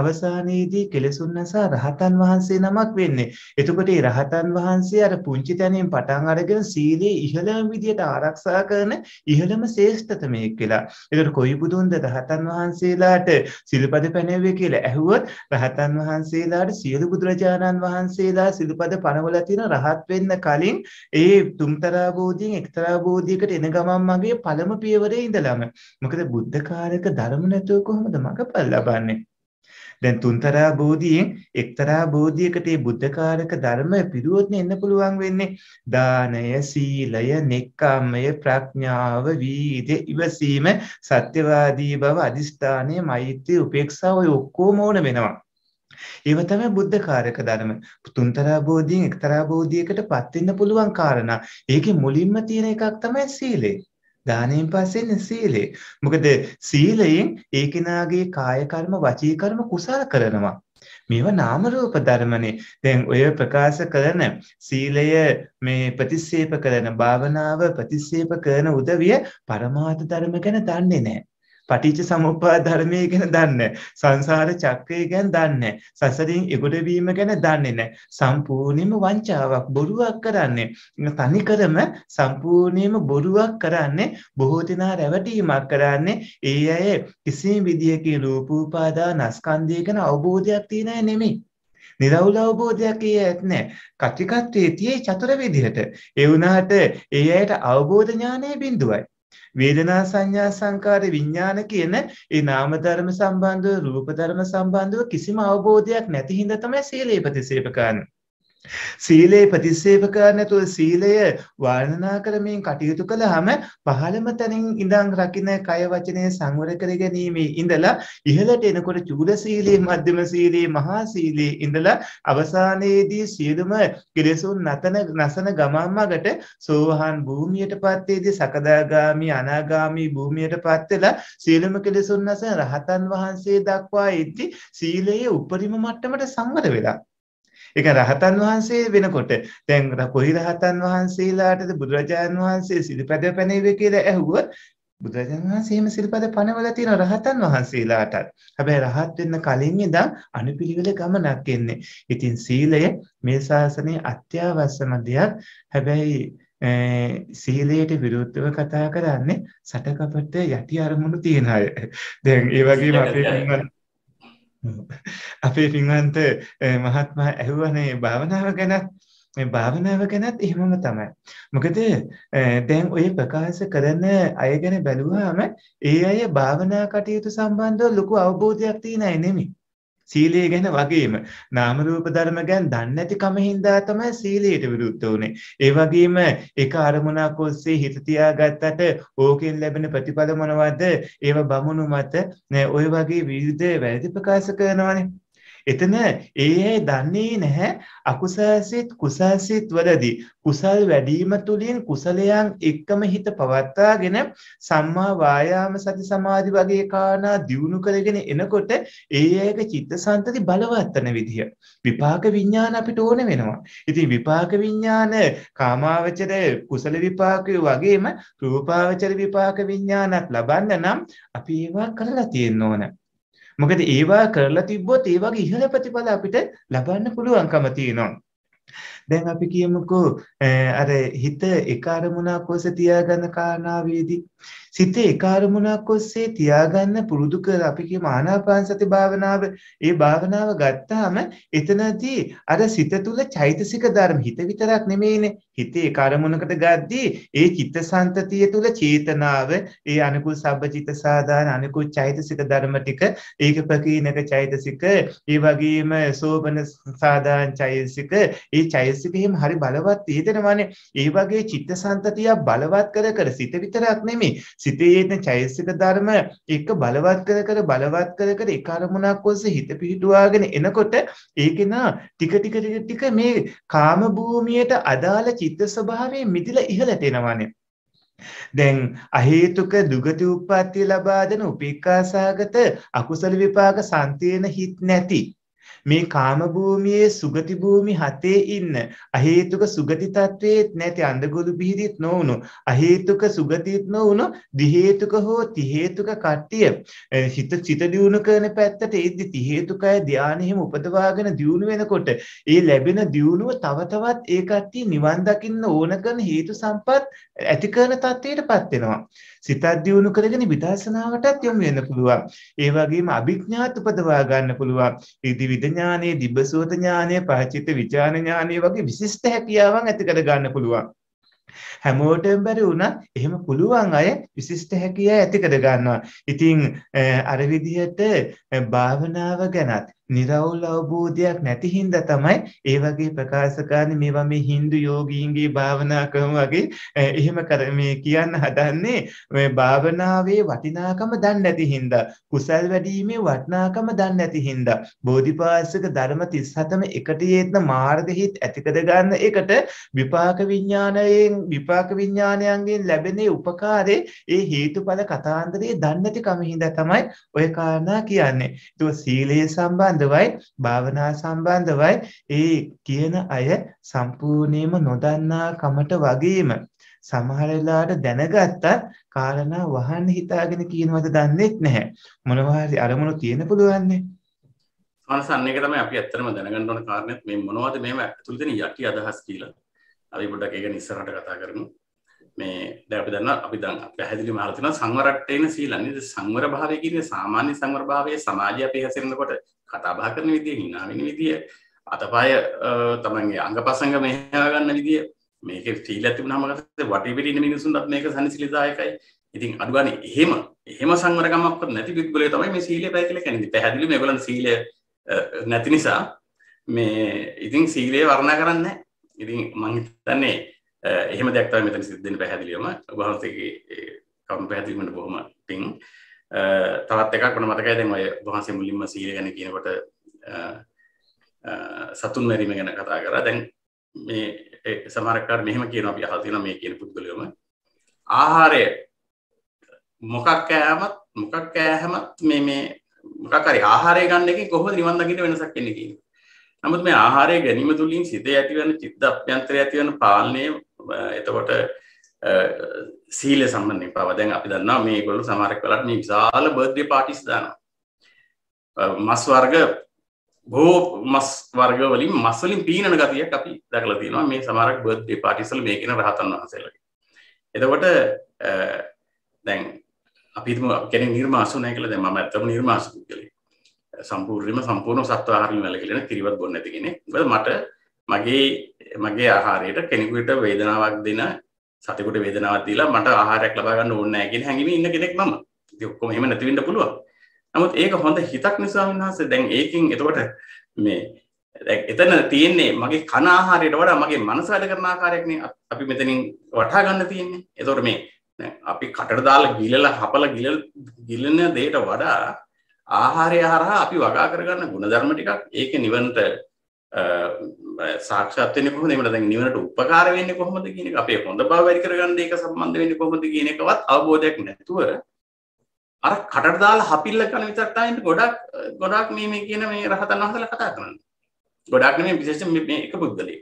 අවසානයේදී කෙලෙසුන් නැසා රහතන් වහන්සේ නමක් වෙන්නේ. එතකොට මේ රහතන් වහන්සේ අර පුංචි තැනින් පටන් අරගෙන සීලේ ඉහළම විදියට ආරක්ෂා කරන ඉහළම ශ්‍රේෂ්ඨතමයෙක් කියලා. ඒකට කොයි බුදුන්ද රහතන් වහන්සේලාට සිල්පද පැනෙවේ කියලා ඇහුවොත් රහතන් වහන්සේලාට සියලු බුදුරජාණන් වහන්සේලා සිල්පද පනවලා තියෙන රහත් වෙන්න කලින් ඒ තුම්තරා බෝධියෙන් එක්තරා බෝධියකට එන ගමන් මගේ පළම පියවරේ ඉඳලම මොකද බුද්ධකාරක ධර්ම නැතුව කොහොමද මඟපල් ලබන්නේ? දැන් තුන්තරා බෝධියෙන් එක්තරා බෝධියකට මේ බුද්ධකාරක ධර්ම පිරුවොත් එන්න පුළුවන් වෙන්නේ දානය, සීලය, නෙක්ඛම්මය, ප්‍රඥාව, වීර්ය, ඉවසීම, සත්‍යවාදී බව, අදිස්ථානය, මෛත්‍රිය, උපේක්ෂාව ඔය ඔක්කොම ඕන වෙනවා. ඒව තමයි බුද්ධකාරක ධර්ම. තුන්තරා බෝධියෙන් එක්තරා බෝධියකටපත් වෙන්න පුළුවන් කාරණා. ඒකේ මුලින්ම තියෙන එකක් තමයි සීලය. දානයෙන් පස්සේ ඉන්නේ සීලය. මොකද සීලයෙන් ඒ කෙනාගේ කාය කර්ම, වචී කර්ම කුසල කරනවා. මේවා නාම රූප ධර්මනේ. දැන් ඔය ප්‍රකාශ කරන සීලය මේ ප්‍රතික්ෂේප කරන භාවනාව ප්‍රතික්ෂේප කරන උදවිය පරමාර්ථ ධර්ම ගැන දන්නේ නැහැ. පටිච්ච සමුප්පාද ධර්මයේ ගැන දන්නේ සංසාර චක්‍රය ගැන දන්නේ සසරින් එගොඩ වීම ගැන දන්නේ නැහැ. සම්පූර්ණයෙන්ම වංචාවක් බොරුවක් කරන්නේ. තනි කරම සම්පූර්ණයෙන්ම බොරුවක් කරන්නේ බොහෝ දෙනා රැවටීමක් කරන්නේ ඒ අය කිසිම විදියකින් රූපෝපාදාන ස්කන්ධය ගැන අවබෝධයක් තියෙන අය නෙමෙයි. නිරවුල අවබෝධයක් ඒ ඇත් නැහැ. කතිකත්වයේ තියේ චතර විදිහට. ඒ වුණාට ඒ අයට අවබෝධ ඥානයේ බිඳුවයි. වේදනා සංඥා සංකාර විඥාන කියන ඒ නාම ධර්ම සම්බන්ධව රූප ධර්ම සම්බන්ධව කිසිම අවබෝධයක් නැති හින්දා තමයි සීලය ප්‍රතිසේප කරන්නේ. සීලේ ප්‍රතිසේව කරනැතුව සීලය වර්ණනා කරමින් කටයුතු කළාම පහළම තැනින් ඉඳන් රකින්න කය වචනය සංවර කර ගැනීමේ ඉඳලා ඉහළට එනකොට චූල සීලේ මධ්‍යම සීලේ මහා සීලේ ඉඳලා අවසානයේදී සියලුම කෙලෙසුන් නැතන නැසන ගමම්මකට සෝවහන් භූමියටපත් වේදී සකදාගාමි අනාගාමි භූමියටපත් වෙලා සියලුම කෙලෙසුන් නැසන රහතන් වහන්සේ දක්වා ඉද්දී සීලයේ උපරිම මට්ටමට සංවර වෙලා ඒක රහතන් වහන්සේ වෙනකොට දැන් කොයි රහතන් වහන්සේලාටද බුදුරජාණන් වහන්සේ සිල්පද පැනෙවේ කියලා ඇහුවා බුදුරජාණන් වහන්සේ එහෙම සිල්පද පනවලා තියෙන රහතන් වහන්සේලාටත්. හැබැයි රහත් වෙන්න කලින් ඉඳන් අනුපිළිවෙල ගමනක් එන්නේ. ඉතින් සීලය මේ ශාසනයේ අත්‍යවශ්‍යම දෙයක්. හැබැයි සීලයට විරුද්ධව කතා කරන්නේ සටකපට යටි අරමුණු තියන අය. දැන් ඒ වගේම අපේ අපේ පින්වන්ත මහත්මයා ඇහුවනේ භාවනාව ගැනත් මේ භාවනාව ගැනත් එහෙමම තමයි. මොකද දැන් ඔය ප්‍රකාශ කරන අය ගැන බැලුවාම ඒ අය භාවනා කටයුතු සම්බන්ධව ලොකු අවබෝධයක් තියන අය නෙමෙයි. සීලය ගැන වගේම නාම රූප ධර්ම ගැන දන්නේ නැති කම හින්දා තමයි සීලයට විරුද්ධ වුනේ. ඒ වගේම එක අරමුණක් ඔස්සේ හිත තියාගත්තට ඕකෙන් ලැබෙන ප්‍රතිඵල මොනවද? ඒව බමුණු මත ඔය වගේ විවිධ වැරදි ප්‍රකාශ කරනවානේ. එතන ඒ දන්නේ නැහැ අකුසසිත කුසසිත වලදී කුසල් වැඩිම තුලින් කුසලයන් එක්කම හිත පවත්වාගෙන සම්මා වායාම සති සමාධි වගේ කාරණා දියුණු කරගෙන එනකොට ඒ අයගේ චිත්තසංතති බලවත් වෙන විදිය විපාක විඥාන අපිට ඕන වෙනවා. ඉතින් විපාක විඥාන කාමාවචර කුසල විපාකය වගේම රූපාවචර විපාක විඥානත් ලබන්න නම් අපි ඒවා කරලා තියෙන්න ඕනේ. මොකද ඒවා කරලා තිබ්බොත් ඒ වගේ ඉහළ ප්‍රතිඵල අපිට ලබන්න පුළුවන්කම තියෙනවා. දැන් අපි කියමුකෝ අර හිත එක අරමුණක් ඔස්සේ තියාගන්න කාරණාවේදී සිත එක අරමුණක් ඔස්සේ තියාගන්න පුරුදු කර අපි කියමු ආනාපාන සති භාවනාව ඒ භාවනාව ගත්තාම එතනදී අර සිත තුල චෛතසික ධර්ම හිත විතරක් නෙමෙයිනේ හිතේ එක අරමුණකට ගද්දී ඒ චිත්තසංතතිය තුල චේතනාව ඒ අනුකූල සබ්බචිත සාදාන අනුකූල චෛතසික ධර්ම ටික ඒක ප්‍රකීනක චෛතසික ඒ වගේම සෝබන සාදාන චෛතසික ඒ චෛතසික දෙසිපෙහිම හරි බලවත් තියෙදෙනවානේ ඒ වගේ චිත්තසංතතිය බලවත් කර කර සිත විතරක් නෙමෙයි සිතේ තියෙන චෛතසික ධර්ම එක බලවත් කර කර බලවත් කර කර එක අරමුණක් ඔස්සේ හිත පිහිටුවාගෙන එනකොට ඒකේන ටික ටික ටික ටික මේ කාම භූමියට අදාළ චිත්ත ස්වභාවයේ මිදිලා ඉහළට එනවානේ දැන් අහේතුක දුගති උප්පත්ති ලබා දෙන උපේක්ඛාසගත අකුසල විපාක සම්තින හිත් නැති මේ කාම භූමියේ සුගති භූමි හතේ ඉන්න අහේතුක සුගති තත්වයේත් නැති අඳගොළු පිහිරිත් නොවුණු අහේතුක සුගතිත් නොවුණු දි හේතුක හෝ ති හේතුක කට්ටිය හිත සිත දියුණු කරන පැත්තට එද්දි ති හේතුකය ධානය හිම උපදවාගෙන දියුණු වෙනකොට ඒ ලැබෙන දියුණුව තව තවත් ඒ කට්ටිය නිවන් දකින්න ඕන කරන හේතු සම්පත් ඇති කරන තත්ත්වයටපත් වෙනවා සිතත් දියුණු කරගෙන විදර්ශනාවටත් යොමු වෙන්න පුළුවන්. ඒ වගේම අභිඥාත් උපදවා ගන්න පුළුවන්. ඍධිවිද ඥානෙ, දිබ්බසෝත ඥානෙ, පහචිත විචාන ඥානෙ වගේ විශිෂ්ට හැකියාවන් ඇති කර ගන්න පුළුවන්. හැමෝටම බැරි වුණත් එහෙම පුළුවන් අය විශිෂ්ට හැකියාව ඇති කර ගන්නවා. ඉතින් අර විදිහට භාවනාව ගැනත් නිර්වුල් අවබෝධයක් නැති හින්දා තමයි ඒ වගේ ප්‍රකාශ කරන්නේ මේවා මේ Hindu යෝගීන්ගේ භාවනා ක්‍රම වගේ එහෙම කර මේ කියන්න හදන්නේ මේ භාවනාවේ වටිනාකම දන්නේ නැති හින්දා කුසල් වැඩිීමේ වටිනාකම දන්නේ නැති හින්දා බෝධිපාශක ධර්ම 37ම එකට යෙත්න මාර්ගෙහිත් ඇතිකද ගන්න එකට විපාක විඥාණයෙන් විපාක විඥාණයන්ගෙන් ලැබෙන උපකාරේ ඒ හේතුඵල කතාන්දරයේ දන්නේ නැති කම හින්දා තමයි ඔය කාරණා කියන්නේ. ඒක සීලය සම්බන්ධ සම්බන්ධවයි භාවනා සම්බන්ධවයි ඒ කියන අය සම්පූර්ණයෙන්ම නොදන්නා කමට වගේම සමහර වෙලාවට දැනගත්තත් කාරණා වහන්න හිතාගෙන කියනවද දන්නේ නැහැ මොනවා හරි අරමුණු තියෙන පුළුවන්නේ සමහරසන් එක තමයි අපි ඇත්තටම දැනගන්න ඕන කාරණේත් මේ මොනවද මේව ඇතුළේ තියෙන යටි අදහස් කියලා අපි පොඩ්ඩක් ඒක ඉස්සරහට කතා කරමු මේ දැන් අපි දන්නවා අපි දැන් පැහැදිලිවම අහලා තියෙනවා සංවරට්ටේන සීලන්නේ සංවර භාවය කියන්නේ සාමාන්‍ය සංවර භාවය සමාජය අපි හැසිරෙනකොට කතාබා කරන විදිය හිනා වෙන විදිය අතපය තමන්ගේ අංගපසංග මෙහා ගන්න විදිය මේක ෆීල් ඇති වුණාම වටේ පිටින මිනිසුන්ටත් මේක සනසිලිදායකයි. ඉතින් අඩුගානේ එහෙම එහෙම සංවරකමක්වත් නැති පිටුගලේ තමයි මේ සීලය බය කියලා කියන්නේ. පැහැදිලි මේගොල්ලන් සීලය නැති නිසා මේ ඉතින් සීලය වර්ණා කරන්නේ නැහැ. ඉතින් මම හිතන්නේ එහෙම දෙයක් තමයි මෙතන සිද්ධ වෙන්නේ පැහැදිලිවම. ඔබ වහන්සේගේ කවුරුන් පැහැදිලි වෙන්න බොහොම පිං. තවත් එකක් වන මතකයි දැන් ඔය වහන්සේ මුලින්ම සීල ගැන කියනකොට සතුන් මැරීම ගැන කතා කරා දැන් මේ සමහරක්කාර මෙහෙම කියනවා අපි අහලා තියෙනවා මේ කියන පුද්ගලයෝම ආහාරය මොකක් කෑමත් මොකක් කෑමත් මේ මේ මොකක් හරි ආහාරය ගන්න එකෙන් කොහොමද නිවන් දකින්න වෙනසක් එන්නේ කියන නමුත් මේ ආහාරය ගැනීම තුලින් සිතේ ඇතිවන චිත්ත අභ්‍යන්තරය ඇතිවන පාලනය එතකොට සීලය සම්බන්ධින් පවදැන් අපි දන්නා මේ ගොලු සමරක් වලට මේ විශාල බර්ධය පාටිස් දානවා මස් වර්ග බෝ මස් වර්ගවලින් මස්වලින් පීනන ගතියක් අපි දකල තියෙනවා මේ සමරක් බර්ධය පාටිසල් මේ කියෙන රහතන් වහන්සේලගේ එතකොට දැන් අපිම කෙන නිර්මාසනය කළ දැම ඇත්තම නිර්මාසකු කළේ සම්පූර්ම සම්පූර්ණ සත්වාහරම වැල කියෙන කිරිවත් බොන්න තිගෙන බ මට මගේ මගේ ආහාරයට කෙනෙකුට වේදනාවක් දෙන සතකුට වේදනාවක් දීලා මට ආහාරයක් ලබා ගන්න ඕනේ නැහැ කියන හැඟීමේ ඉන්න කෙනෙක් මම. ඉතින් ඔක්කොම එහෙම නැති වෙන්න පුළුවන්. නමුත් ඒක හොඳ හිතක් නිසා වහන්සේ දැන් ඒකෙන් එතකොට මේ එතන තියෙන්නේ මගේ කන ආහාරයට වඩා මගේ මනස වැඩ කරන ආකාරයක්නේ අපි මෙතනින් වටහා ගන්න තියෙන්නේ. එතකොට මේ අපි කටට දාලා ගිලලා හපලා ගිල ගිලන දෙයට වඩා ආහාරය හරහා අපි වගා කරගන්න ಗುಣධර්ම ටිකක් ඒක නිවනට සාක්ෂත් වෙන්නේ කොහොමද එහෙමද දැන් නිවනට උපකාර වෙන්නේ කොහොමද කියන එක අපේ හොඳ බව වැඩි කරගන්න ඒක සම්බන්ධ වෙන්නේ කොහොමද කියන එකවත් අවබෝධයක් නැතුව අර කටට දාලා හපිල්ල කරන විතරට ආයෙත් ගොඩක් ගොඩක් මේ මේ කියන මේ රහතන් වහන්සේලා කතා කරන්නේ. ගොඩක් නෙමෙයි විශේෂයෙන් මේ එක බුද්ධලෙක්.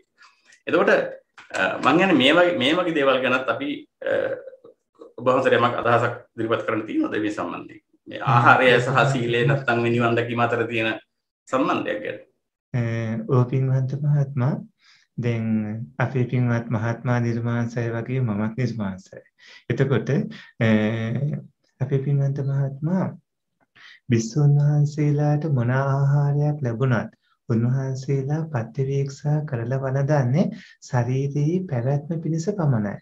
එතකොට මං යන්නේ මේ වගේ මේ වගේ දේවල් ගැනත් අපි ඔබ වහන්සේට යමක් අදහසක් ඉදිරිපත් කරන්න තියෙනවද මේ සම්බන්ධයෙන්? මේ ආහාරය සහ සීලය නැත්නම් නිවන් දැකීම අතර තියෙන සම්බන්ධයක් ගැන. ඕ පින්වන්ත මහත්මා දැන් අපේ පින්වත් මහත්මා නිර්මාංශය වගේ මමත් නිර්මාංශය. එතකොට අපේ පින්වන්ත මහත්මා විසුන් වහන්සේලාට මොන ආහාරයක් ලැබුණත් උන්වහන්සේලා පත්‍යවේක්ෂා කරලා වළඳන්නේ ශාරීරික පැවැත්ම පිණිස පමණයි.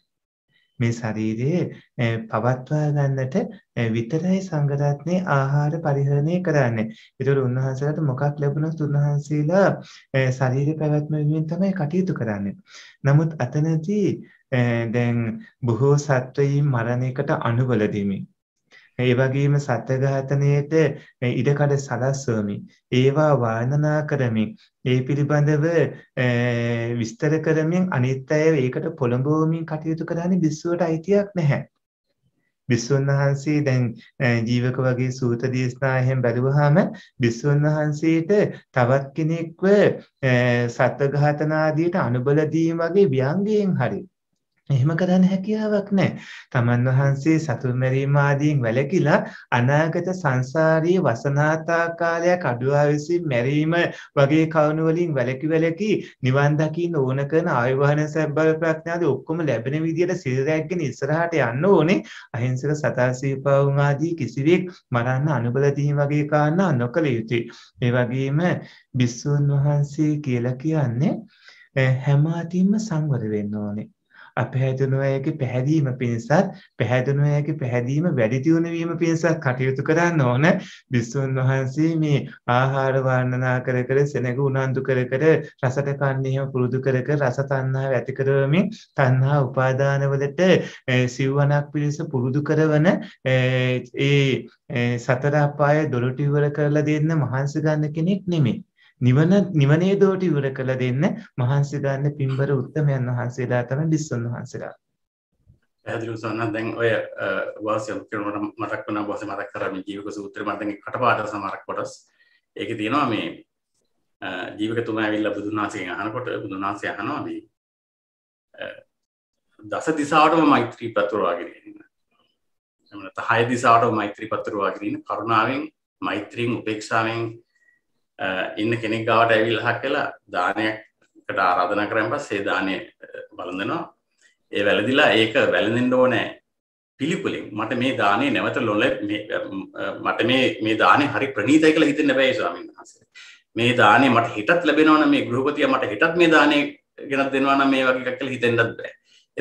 මේ ශරීරයේ පවත්වා ගන්නට විතරයි සංගරත්නේ ආහාර පරිහරණය කරන්නේ. ඒතර උන්වහන්සේලාට මොකක් ලැබුණත් උන්වහන්සේලා ශරීර පැවැත්ම වෙනුවෙන් තමයි කටයුතු කරන්නේ. නමුත් අතනදී දැන් බොහෝ සත්වයන් මරණයකට අනුබල දෙමින් ඒ වගේම සත්‍ය ඝාතනයේට ඉඩකඩ සලස්වමින් ඒවා වර්ණනා කරමින් ඒ පිළිබඳව විස්තර කරමින් අනිත් අය ඒකට පොළඹවමින් කටයුතු කරන්නේ බිස්සුවට අයිතියක් නැහැ. බිස්සුන් වහන්සේ දැන් ජීවක වගේ සූත දේශනායෙන් බැලුවාම බිස්සුන් වහන්සේට තවත් කෙනෙක්ව සත්ඝාතනාදීට අනුබල දීම වගේ ව්‍යංගයෙන් හරියි එහෙම කරන්න හැකියාවක් නැහැ. තමන් වහන්සේ සතුන් මරීම ආදීන් වැළකීලා අනාගත සංසාරී වසනාතා කාලයක් අඩුවා විසින් මැරීම වගේ කවුණු වලින් වැළකි වැළකි නිවන් දකින්න ඕන කරන ආයුවහන සබ්බල් ප්‍රඥාදී ඔක්කොම ලැබෙන විදියට සිල් රැගෙන ඉස්සරහට යන්න ඕනේ. අහිංසක සතා සීපාවුන් ආදී කිසිවෙක් මරන්න අනුබල දීම වගේ කාරණා නොකළ යුතුයි. ඒ වගේම බිස්සුන් වහන්සේ කියලා කියන්නේ හැම අතින්ම සංවර වෙන්න ඕනේ. අපහැදුනෝයගේ පැහැදීම පිණිසත් පැහැදුනෝයගේ පැහැදීම වැඩි දියුණු වීම පිණිසත් කටයුතු කරන්න ඕන බිස්සුන් වහන්සේ මේ ආහාර වර්ණනා කර කර සෙනඟ උනන්දු කර කර රසට කන්නේම පුරුදු කර කර රස තණ්හාව ඇති කරවමින් තණ්හා උපාදානවලට සිව්වනක් පිණිස පුරුදු කරවන ඒ සතර අපාය දොළට ඉවර කරලා දෙන්න මහන්සි ගන්න කෙනෙක් නෙමෙයි නිවන නිවනේ දෝට ඉවර කළ දෙන්න මහන්සි ගන්න පින්බර උත්තමයන් වහන්සේලා තමයි බිස්සන් වහන්සේලා. පැහැදිලිව සන්න දැන් ඔය වාසිය කරනකොට මතක් වුණා වාසිය මතක් කරා මේ ජීවක සූත්‍රය මම දැන් කටපාඩම් සමහරක් කොටස් ඒකේ තියෙනවා මේ ජීවක තුමා ඇවිල්ලා බුදුන් වහන්සේගෙන් අහනකොට බුදුන් වහන්සේ අහනවා මේ දස දිසාවටම මෛත්‍රී පතුරවාගෙන ඉන්න. එමන තහය දිසාවටම මෛත්‍රී පතුරවාගෙන ඉන්න කරුණාවෙන් මෛත්‍රීන් උපේක්ෂාවෙන් ඉන්න කෙනෙක් ගාවට ඇවිල් හක් කලා දානයක්කට ආරාධන කරම් පස් ඒ දානය බලඳනවා ඒ වැලදිලා ඒක වැලඳෙන්ට ඕනෑ පිළිපුලින් මට මේ දානේ නැවත ලොල මට මේ මේ දානේ හරි ප්‍රනීතයි කියලා හිතන්න බෑ ස්වාමීන් වහන්සේ මේ දානේ මට හිතත් ලැබෙනවා නම් මේ ගෘහපතියා මට හිතත් මේ දානේ ගෙනත් දෙනවා නම් මේ වගේ එකක් කියලා හිතෙන්නත් බෑ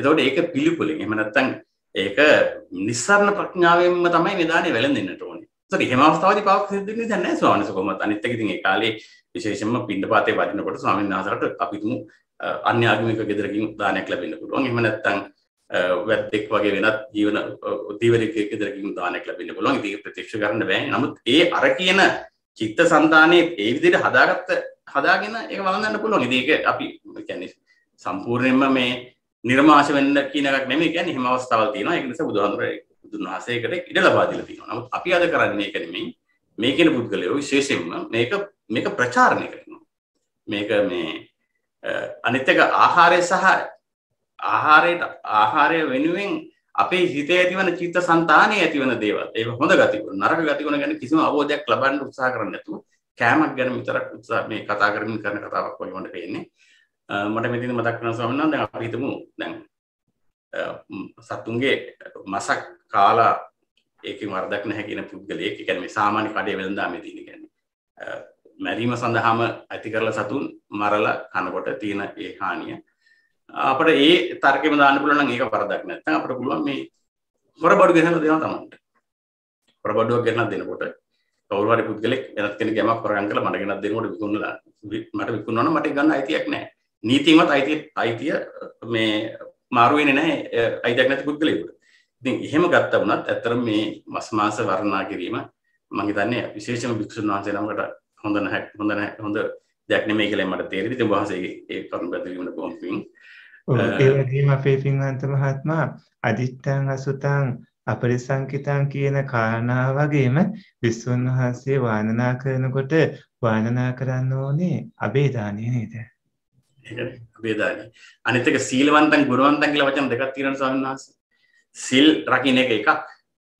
එතකොට ඒක පිළිපුලින් එහෙම නැත්නම් ඒක නිස්සාරණ ප්‍රඥාවෙන්ම තමයි මේ දානේ වැළඳෙන්නට ඕන එහෙම අවස්ථාවදී පාවක් සිද්ධ වෙන්නේ දැන් නැහැ ස්වාමීන් වහන්සේ කොහොමද අනිත් එක ඉතින් ඒ කාලේ විශේෂයෙන්ම පින්ඩපාතේ වඩිනකොට ස්වාමීන් වහන්සේලාට අපිටම අන්‍ය ආගමික ගෙදරකින් දානයක් ලැබෙන්න පුළුවන් එහෙම නැත්නම් වැද්දෙක් වගේ වෙනත් ජීවන උද්දීවරයක ගෙදරකින් දානයක් ලැබෙන්න පුළුවන් ඉතින් ප්‍රතික්ෂේප කරන්න බෑ නමුත් ඒ අර කියන චිත්ත સંතානේ ඒ විදිහට හදාගත්ත හදාගෙන ඒක වළඳන්න පුළුවන් ඉතින් ඒක අපි කියන්නේ සම්පූර්ණයෙන්ම මේ නිර්මාශ වෙන්න කියන එකක් නෙමෙයි කියන්නේ එහෙම අවස්ථාවක් තියෙනවා ඒක නිසා බුදුහාමුදුරේ බුදුන් වහන්සේකට ඉඩ ලබා දීලා තියෙනවා. නමුත් අපි අද කරන්නේ ඒක නෙමෙයි. මේ කියන පුද්ගලයෝ විශේෂයෙන්ම මේක මේක ප්‍රචාරණය කරනවා. මේක මේ අනිත් එක ආහාරය සහ ආහාරයට ආහාරය වෙනුවෙන් අපේ හිතේ ඇතිවන චිත්ත સંතානයේ ඇතිවන දේවල් ඒක හොඳ ගතිගුණ නරක ගතිගුණ ගැන කිසිම අවබෝධයක් ලබන්න උත්සාහ කරන්නේ නැතුව කෑමක් ගැන විතරක් උත්සාහ මේ කතා කරමින් කරන කතාවක් වගේ මට පේන්නේ මට මෙතන මතක් වෙනවා ස්වාමීන් වහන්සේ දැන් අපි හිතමු දැන් සතුන්ගේ මසක් කාලා ඒක වරදක් නැහැ කියන පුද්ගලයෙක් ඒ කියන්නේ සාමාන්‍ය කඩේ වෙළඳාමේ තියෙන කියන්නේ මැරීම සඳහාම ඇති කරලා සතුන් මරලා කනකොට තියෙන ඒ හානිය අපිට ඒ තර්කෙම දාන්න පුළුවන් නම් ඒක වරදක් නැත්නම් අපිට පුළුවන් මේ හොරබඩු ගෙනහලා දෙනවා තමයි හොරබඩුවක් ගෙනහලා දෙනකොට කවුරු හරි පුද්ගලෙක් වෙනත් කෙනෙක් යමක් හොරගම් කරලා මට ගෙනත් දෙනකොට විකුණලා මට විකුණනවා නම් මට ගන්න අයිතියක් නැහැ නීතිමත් අයිතිය අයිතිය මේ මාරු වෙන්නේ නැහැ අයිතියක් නැති පුද්ගලයෙකුට ඉතින් එහෙම ගත්තා වුණත් ඇත්තටම මේ මස් මාස වර්ණනා කිරීම මම හිතන්නේ විශේෂම භික්ෂුන් වහන්සේ නමකට හොඳ නැහැ හොඳ නැහැ හොඳ දෙයක් නෙමෙයි කියලා මට තේරෙයි. ඉතින් වහන්සේගේ ඒ කරුණ බැලීමන බොහොම පිං. ඒ වගේම අපේ පින්වන්ත මහත්මයා අදිත්තං අසුතං අපරිසංකිතං කියන කාරණා වගේම විසුන් වහන්සේ වර්ණනා කරනකොට වර්ණනා කරන්න ඕනේ අබේදානිය නේද? ඒකනේ අබේදානිය. අනිත් එක සීලවන්තං ගුණවන්තං කියලා වචන දෙකක් තියෙනවා ස්වාමීන් වහන්සේ. සිල් රකින එක එකක්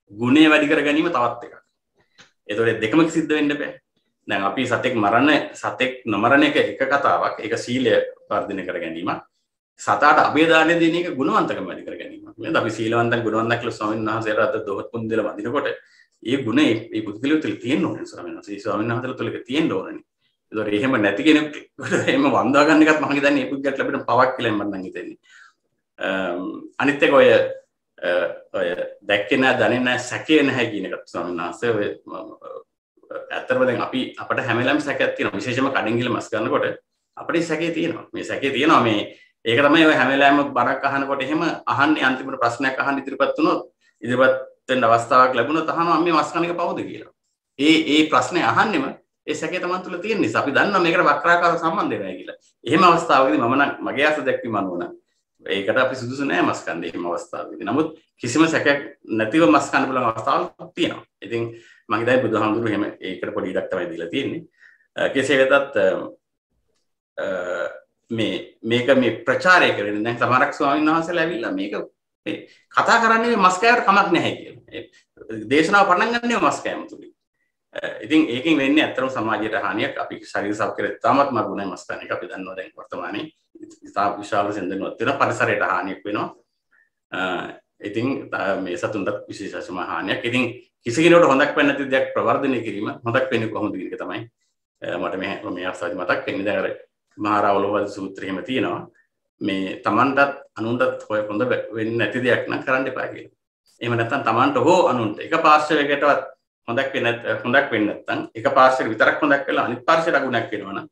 ගුණේ වැඩි කර ගැනීම තවත් එකක්. ඒතකොට දෙකම සිද්ධ වෙන්න බෑ. දැන් අපි සතෙක් මරණ සතෙක් නොමරණ එක එක කතාවක්. ඒක සීලය වර්ධනය කර ගැනීමක්. සතාට අභේදානය දෙන එක ගුණවන්තකම වැඩි කර ගැනීමක්. නේද? අපි සීලවන්තන් ගුණවන්තන් කියලා ස්වාමීන් වහන්සේලා අත දොහත් පුන් දෙලා වඳිනකොට ඒ ගුණ ඒ පුද්ගලයා තුළ තියෙන්න ඕනේ ස්වාමීන් වහන්සේ. ඒ ස්වාමීන් වහන්සේලා තුළ ඒක තියෙන්න ඕනේ. ඒතකොට එහෙම නැති කෙනෙකුට එහෙම වඳවා ගන්න එකත් මම හිතන්නේ ඒ පුද්ගලයාට ලැබෙන පවක් කියලා මම නම් හිතන්නේ. අනිත් එක ඔය ඔය දැක්කෙන දනින සැකය නැහැ කියන එක ස්වාමීන් වහන්සේ ඔය ඇත්තටම දැන් අපි අපිට හැමලම සැකයක් තියෙනවා විශේෂයෙන්ම කඩින් ගිල මස් ගන්නකොට අපිට සැකේ තියෙනවා මේ සැකේ තියෙනවා මේ ඒක තමයි ඔය හැමලම බරක් අහනකොට එහෙම අහන්නේ අන්තිමට ප්‍රශ්නයක් අහන්න ඉදිරිපත් වුණොත් ඉදිරිපත් වෙන්න අවස්ථාවක් ලැබුණොත් අහනවා මේ මස් කන එක පවුද කියලා ඒ ඒ ප්‍රශ්නේ අහන්නෙම ඒ සැකේ තමන් තුළ තියෙන නිසා අපි දන්නවා මේකට වක්‍රාකාර සම්බන්ධය නැහැ කියලා එහෙම අවස්ථාවකදී මම නම් මගේ අස දැක්වීම අනුව නම් ඒකට අපි සුදුසු නෑ මස් කන්න එහෙම අවස්ථාවේදී. නමුත් කිසිම සැකයක් නැතිව මස් කන්න පුළුවන් අවස්ථාවක් තියෙනවා. ඉතින් මම හිතයි බුදුහාමුදුරුවෝ එහෙම ඒකට පොඩි ඉඩක් තමයි දීලා තියෙන්නේ. කෙසේ වෙතත් මේ මේක මේ ප්‍රචාරය කරන්නේ දැන් සමහරක් ස්වාමීන් වහන්සේලා ඇවිල්ලා මේක මේ කතා කරන්නේ මේ මස් කෑමට කමක් නැහැ කියලා. දේශනාව පටන් ගන්නේ මස් කෑම තුලින්. ඉතින් ඒකෙන් වෙන්නේ ඇත්තටම සමාජයට හානියක්. අපි ශරීර සෞඛ්‍යය තාමත් මගුණයි මස් කන එක අපි දන්නවා දැන් වර්තමානයේ. ඉතා විශාල සිදනුවත් වෙන පරිසරයට හානියක් වෙනවා ඉතින් මේ සතුන්ට විශේෂම හානියක් ඉතින් කිසිගෙනට හොඳක් පැනති දෙයක් ප්‍රවර්ධනය කිරීම හොඳක් පෙනි කොහොඳ ක තමයි මට මේ මේ අස්සාධ මතක් පෙනි දැර මහරවලවල් සූත්‍රයම තියෙනවා මේ තමන්ටත් අනුන්ටත් හොය කොඳ වෙන්න ඇති දෙයක් නම් කරන්න එපා කියලා. එහෙම නැත්නම් තමන්ට හෝ අනුන්ට එක පාර්ශවයකටවත් හොඳක් වෙන්න හොඳක් වෙන්න නැත්නම් එක පාර්ශවයක විතරක් හොඳක් වෙලා අනිත් පාර්ශවයට අගුණක් වෙනවනම්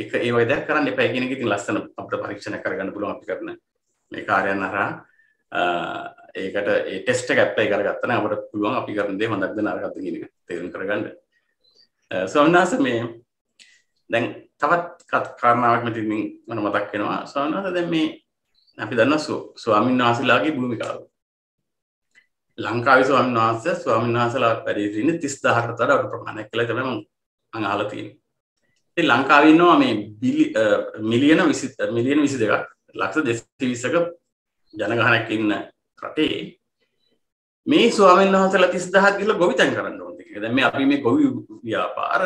ඒක ඒ වගේ දෙයක් කරන්න එපා කියන එක ඉතින් ලස්සන අපිට පරීක්ෂණ කරගන්න පුළුවන් අපි කරන මේ කාර්යයන් හරහා ඒකට ඒ ටෙස්ට් එක ඇප්ලයි කරගත්තා නම් අපිට පුළුවන් අපි කරන දේ හොඳක්ද නරකක්ද කියන එක තේරුම් කරගන්න. ස්වාමීන් වහන්සේ මේ දැන් තවත් කාරණාවක් මෙතනින් මම මතක් වෙනවා ස්වාමීන් වහන්සේ දැන් මේ අපි දන්නවා ස්වාමීන් වහන්සේලාගේ භූමිකාව. ලංකාවේ ස්වාමීන් වහන්සේ ස්වාමීන් වහන්සේලා වැඩි ඉන්නේ 30000කට වඩා ප්‍රමාණයක් කියලා තමයි මම අහලා තියෙන්නේ. ලංකාවන්නවා මේ මිලියන විසි මිලියන විසි දෙකක් ලක්ෂ දෙවිසක ජනගහනැක් ඉන්න රටේ මේ ස්වාමෙන් වහන්සල තිස් දහත් කියල ගොවිතන් කරන්න ඕන්ද මේ අපි මේ ගොවි ව්‍යාපාර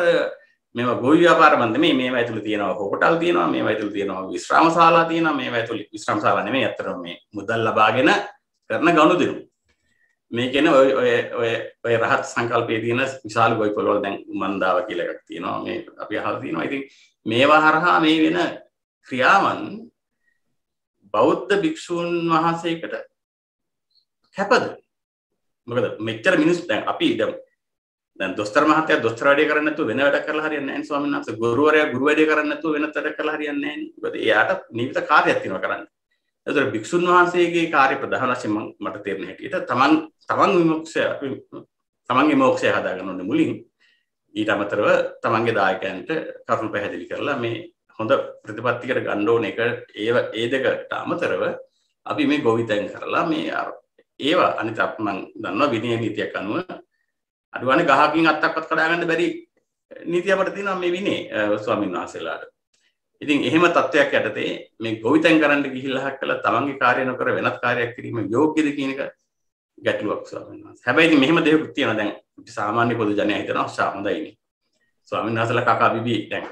මෙම ගොවි්‍යාපාර බන්ද මේ මේ ඇතුළ තියෙනවා හෝටල් තියෙනවා මේ ඇතුළ තියෙනවා විශ්‍රාම සාලා තියෙන මේ ඇතුළ විශ්‍රම් සාලනම ඇතරම මේ මුදල් ලබාගෙන කරන ගණු දෙරුම් මේකෙන ඔය ඔය ඔය රහත් සංකල්පයේ තියෙන විශාල ගොවිපළවල දැන් උමන්දාව කියලා එකක් තියෙනවා මේ අපි අහලා තියෙනවා. ඉතින් මේවා හරහා මේ වෙන ක්‍රියාවන් බෞද්ධ භික්ෂූන් වහන්සේකට කැපද? මොකද මෙච්චර මිනිස් දැන් අපි දැන් දැන් දොස්තර මහත්තයා දොස්තර වැඩේ කරන්නේ නැතුව වෙන වැඩක් කරලා හරියන්නේ නැහැ නේ ස්වාමීන් වහන්සේ. ගුරුවරයා ගුරු වැඩේ කරන්නේ නැතුව වෙනත් වැඩක් කරලා හරියන්නේ නැහැ නේ. මොකද එයාට නිවිත කාර්යයක් තියෙනවා කරන්නේ. එතකොට භික්ෂුන් වහන්සේගේ කාර්ය ප්‍රධාන වශයෙන් මට තේරෙන හැටියට තමන් තමන් විමුක්ෂය තමන්ගේ මොක්ෂය හදා ගන්න ඕනේ මුලින් ඊට අමතරව තමන්ගේ දායකයන්ට කරුණු පැහැදිලි කරලා මේ හොඳ ප්‍රතිපත්තිකට ගන්න ඕන එක ඒව ඒ දෙකට අමතරව අපි මේ ගොවිතැන් කරලා මේ ඒවා අනිත් අපි මම දන්නවා විනය නීතියක් අනුව අඩුවනේ ගහකින් අත්තක්වත් කඩා ගන්න බැරි නීතිය අපිට තියෙනවා මේ විනය ස්වාමීන් වහන්සේලාට ඉතින් එහෙම තත්ත්වයක් යටතේ මේ ගොවිතැන් කරන්න ගිහිල්ලා කළා තමන්ගේ කාර්ය නොකර වෙනත් කාර්යයක් කිරීම යෝග්‍යද කියන එක ගැටලුවක් ස්වාමීන් වහන්සේ. හැබැයි ඉතින් මෙහෙම දෙයක් තියෙනවා දැන් සාමාන්‍ය පොදු ජනයා හිතනවා ශා හොඳයිනේ. ස්වාමීන් වහන්සේලා කකා බිබී දැන්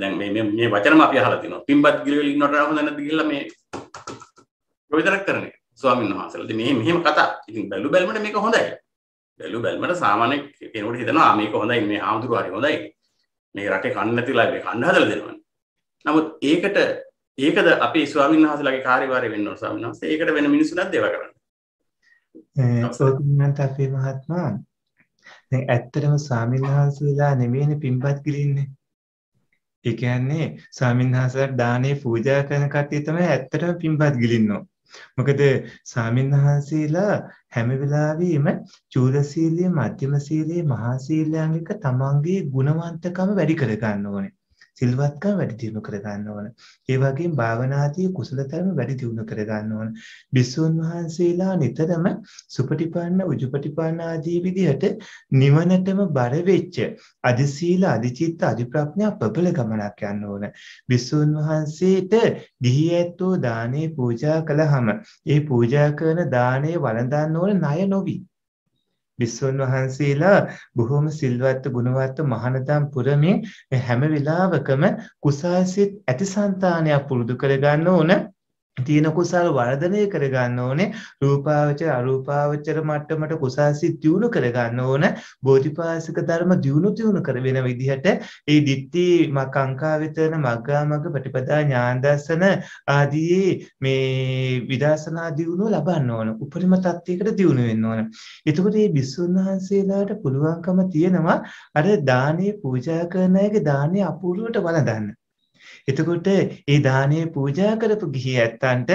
දැන් මේ මේ වචනම අපි අහලා තිනවා. පින්බත් ගිරවිල ඉන්නවට වඩා හොඳ නැද්ද කියලා මේ ප්‍රවිතරක් කරන එක. ස්වාමීන් වහන්සේලා. ඉතින් මේ මෙහෙම කතා. ඉතින් බැලු බැලමට මේක හොඳයි. බැලු බැලමට සාමාන්‍ය කෙනෙකුට හිතනවා මේක හොඳයි මේ ආමුදුරු හරි හොඳයි. මේ රටේ කන්න නැතිලා මේ කන්න හදලා දෙනවනේ. නමුත් ඒකට ඒකද අපි ස්වාමීන් වහන්සේලාගේ කාර්යභාරය වෙන්න ඕන ස්වාමීන් වහන්සේ. ඒකට වෙන මිනිසුන්වත් දේව කරන්න. සෝතිනන්ත අපේ මහත්මයා දැන් ඇත්තටම ස්වාමීන් වහන්සේලා නෙමෙයිනේ පින්පත් කිරින්නේ. ඒ කියන්නේ ස්වාමීන් වහන්සේලා දානේ පූජා කරන කට්ටිය තමයි ඇත්තටම පින්පත් ගිලින්නෝ. මොකද ස්වාමීන් වහන්සේලා හැම වෙලාවෙම චූල සීලය, මධ්‍යම සීලය, මහා සීලයන් එක තමන්ගේ ගුණවන්තකම වැඩි කර ගන්න ඕනේ. සිල්වත්කම වැඩි දියුණු කරගන්න ඕන. ඒ වගේම භාවනාදී කුසලතම වැඩි දියුණු කරගන්න ඕන. බිස්සුන් වහන්සේලා නිතරම සුපටිපන්න උජුපටිපන්න ආදී විදිහට නිවනටම බර වෙච්ච අදිශීල අදිචිත්ත අදිප්‍රඥා ප්‍රබල ගමනක් යන්න ඕන. බිස්සුන් වහන්සේට ගිහියැත්තෝ දානේ පූජා කළාම ඒ පූජා කරන දානේ වළඳන්න ඕන ණය නොවි. විසුන් වහන්සේලා බොහොම සිල්වත් ගුණවත් මහානතම් පුරමින් හැම වෙලාවකම කුසල්සිත ඇතිසන්තානයක් පුරුදු කරගන්න ඕන තියෙන කුසල් වර්ධනය කරගන්න ඕනේ රූපාවචර අරූපාවචර මට්ටමට කුසාසිත දියුණු කරගන්න ඕන බෝධිපාසික ධර්ම දියුණු දියුණු කර වෙන විදිහට ඒ ditthi මකංකා විතරන මග්ගාමග්ග ප්‍රතිපදා ඥානදර්ශන ආදී මේ විදර්ශනා දියුණුව ලබන්න ඕන උපරිම තත්ත්වයකට දියුණු වෙන්න ඕන එතකොට මේ බිස්සුන් වහන්සේලාට පුළුවන්කම තියෙනවා අර දානේ පූජා කරන අයගේ දානේ අපූර්වට වළඳන්න එතකොට ඒ දානයේ පූජා කරපු ගිහි ඇත්තන්ට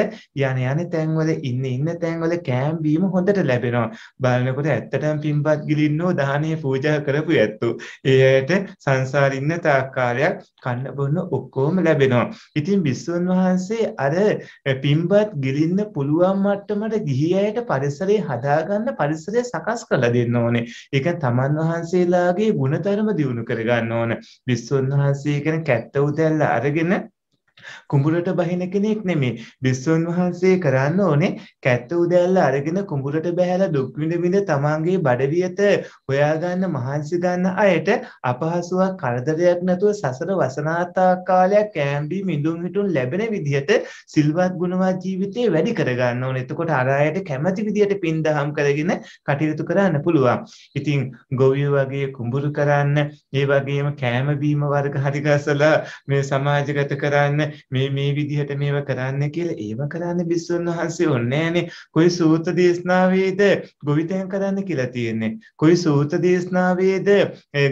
යන යන තැන්වල ඉන්න ඉන්න තැන්වල කෑම් බීම හොඳට ලැබෙනවා. බලනකොට ඇත්තටම පින්පත් ගිලින්නෝ දානයේ පූජා කරපු ඇත්තෝ. ඒයට සංසාරේ ඉන්න තාක් කාලයක් කන්න බොන්න ඔක්කොම ලැබෙනවා. ඉතින් විසුන් වහන්සේ අර පින්පත් ගිලින්න පුළුවන් මට්ටමට ගිහි අයට පරිසරය හදාගන්න පරිසරය සකස් කරලා දෙන්න ඕනේ. ඒක තමන් වහන්සේලාගේ ಗುಣධර්ම දියුණු කරගන්න ඕන. විසුන් වහන්සේ කියන කැත්ත උදැල්ල අරගෙන belgenin කුඹුරට බහින කෙනෙක් නෙමේ. බිස්සුන් වහන්සේ කරන්න ඕනේ කැත්ත උදැල්ල අරගෙන කුඹුරට බැහැලා දුක් විඳ විඳ තමන්ගේ බඩවියත හොයාගන්න මහන්සි ගන්න අයට අපහසුවක් කරදරයක් නැතුව සසර වසනාතා කාලයක් කෑම්බි මිඳුන් හිටුන් ලැබෙන විදිහට සිල්වත් ගුණවත් ජීවිතේ වැඩි කරගන්න ඕනේ. එතකොට අර අයට කැමැති විදිහට පින් දහම් කරගෙන කටයුතු කරන්න පුළුවන්. ඉතින් ගොවියෝ වගේ කුඹුරු කරන්න, ඒ වගේම කෑම බීම වර්ග හරිගසලා මේ සමාජගත කරන්න මේ මේ විදිහට මේව කරන්න කියලා ඒව කරන්න බිස්සුන් වහන්සේ ඕන්නෑනේ කොයි සූත දේශනාවේද ගොවිතැන් කරන්න කියලා තියෙන්නේ කොයි සූත දේශනාවේද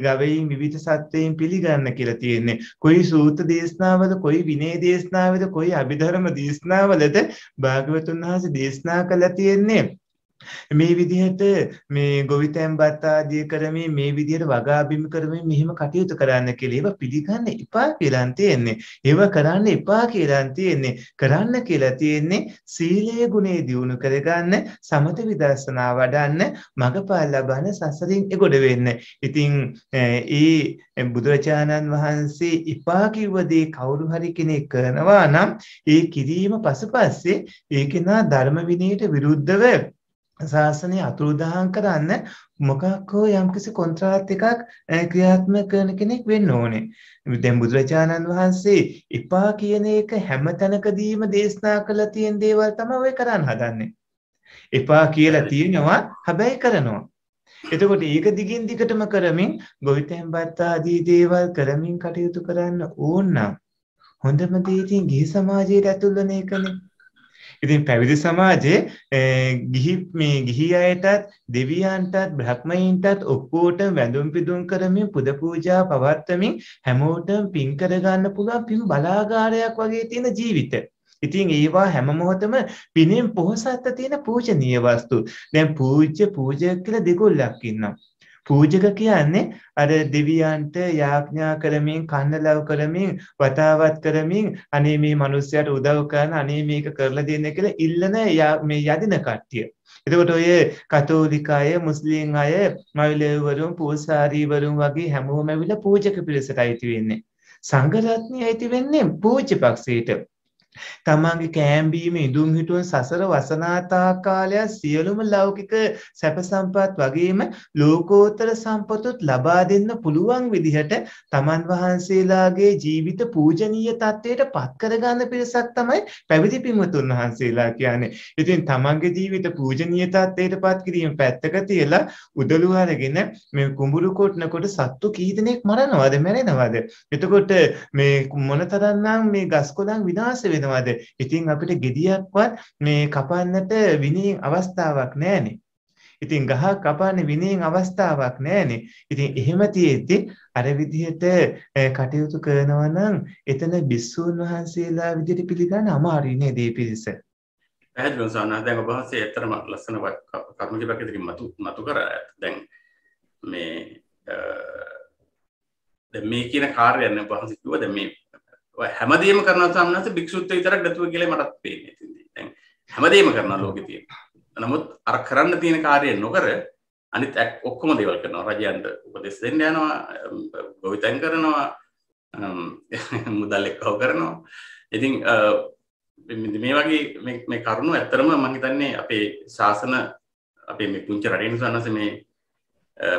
ගවයින් විවිධ සත්වයින් පිළිගන්න කියලා තියෙන්නේ කොයි සූත දේශනාවල කොයි විනය දේශනාවේද කොයි අභිධර්ම දේශනාවලද භාග්‍යවතුන් වහන්සේ දේශනා කළා තියෙන්නේ මේ විදිහට මේ ගොවිතැන් බත්තාදිය කරමින් මේ විදිහට වගාබිම් කරමින් මෙහෙම කටයුතු කරන්න කියලා ඒවා පිළිගන්න එපා කියලා තියෙන්නේ. ඒවා කරන්න එපා කියලා තියෙන්නේ. කරන්න කියලා තියෙන්නේ සීලයේ ගුණේ දියුණු කරගන්න, සමත විදර්ශනා වඩන්න, මඟපල් ලබන්න සසරින් එගොඩ වෙන්න. ඉතින් ඒ බුදුරජාණන් වහන්සේ ඉපා කිව්ව දේ කවුරු හරි කෙනෙක් කරනවා නම් ඒ කිරීම පසුපස්සේ ඒ කෙනා ධර්ම විනයට විරුද්ධව ශාසනය අතුරුදහන් කරන්න මොකක් හෝ යම්කිසි කොන්ත්‍රාත් එකක් ක්‍රියාත්මක කරන කෙනෙක් වෙන්න ඕනේ. දැන් බුදුරජාණන් වහන්සේ එපා කියන එක හැම තැනකදීම දේශනා කළා තියෙන දේවල් තමයි ඔය කරන්න හදන්නේ. එපා කියලා තියෙනවා හැබැයි කරනවා. එතකොට ඒක දිගින් දිගටම කරමින් ගොවිතැන් බත් ආදී දේවල් කරමින් කටයුතු කරන්න ඕන නම් හොඳම දේ ඉතින් ගිහි සමාජයට ඇතුල් වෙන එකනේ. ඉතින් පැවිදි සමාජයේ ගිහි මේ ගිහි අයටත් දෙවියන්ටත් බ්‍රහ්මයින්ටත් ඔක්කෝට වැඳුම් පිදුම් කරමින් පුද පූජා පවත්වමින් හැමෝටම පින් කරගන්න පුළුවන් පින් බලාගාරයක් වගේ තියෙන ජීවිතය. ඉතින් ඒවා හැම මොහොතම පිනෙන් පොහසත්ත තියෙන පූජනීය වස්තු. දැන් පූජ්‍ය පූජක කියලා දෙකොල්ලක් ඉන්නවා. පූජක කියන්නේ අර දෙවියන්ට යාඥා කරමින් කන්නලව් කරමින් වතාවත් කරමින් අනේ මේ මිනිස්යාට උදව් කරන අනේ මේක කරලා දෙන්න කියලා ඉල්ලන මේ යදින කට්ටිය. එතකොට ඔය කතෝලික අය මුස්ලිම් අය මවිලවරුන් පූසාරීවරුන් වගේ හැමෝම ඇවිල්ලා පූජක පිරිසට අයිති වෙන්නේ. සංඝ රත්නිය අයිති වෙන්නේ පූජ්‍ය පක්ෂයට. තමන්ගේ කෑම්බීම ඉදුම් හිටුවන් සසර වසනාතා කාලයක් සියලුම ලෞකික සැප සම්පත් වගේම ලෝකෝත්තර සම්පතුත් ලබා දෙන්න පුළුවන් විදිහට තමන් වහන්සේලාගේ ජීවිත පූජනීය තත්ත්වයට පත් කරගන්න පිරිසක් තමයි පැවිදි පින්වතුන් වහන්සේලා කියන්නේ. ඉතින් තමන්ගේ ජීවිත පූජනීය තත්ත්වයට පත් කිරීම පැත්තක තියලා උදළු අරගෙන මේ කුඹුරු කොටනකොට සත්තු කී දෙනෙක් මරනවද මැරෙනවද? එතකොට මේ මොනතරම්නම් මේ ගස්කොළන් විනාශ වෙනවද? වෙනවද? ඉතින් අපිට gediyaක්වත් මේ කපන්නට විනීන් අවස්ථාවක් නැහනේ. ඉතින් ගහක් කපන්නේ විනීන් අවස්ථාවක් නැහනේ. ඉතින් එහෙම තියෙද්දි අර විදිහට කටයුතු කරනවා නම් එතන බිස්සුන් වහන්සේලා විදිහට පිළිගන්න අමාරුයි නේද මේ පිරිස? පැහැදිලිව සානා දැන් ඔබ වහන්සේ ඇත්තටම ලස්සන කර්ම කිපක් ඉදිරින් මතු මතු කරා දැන් මේ මේ කියන කාර්යයන් ඔබ වහන්සේ කිව්වා දැන් මේ හැමදීම කරන සම්න්නස භික්ෂුත්ත විතරක් නැතුව කියලා මටත් පේන්නේ තින්දී. හැමදේම කරනවා ලෝකෙ තියෙන. නමුත් අර කරන්න තියෙන කාර්යය නොකර අනිත් ඔක්කොම දේවල් කරනවා රජයන්ට උපදෙස් දෙන්න යනවා ගොවිතැන් කරනවා මුදල් එක්කව කරනවා. ඉතින් මේ වගේ මේ කරුණු ඇත්තරම මං හිතන්නේ අපේ ශාසන අපේ මේ පුංචි රටේ නිසානස මේ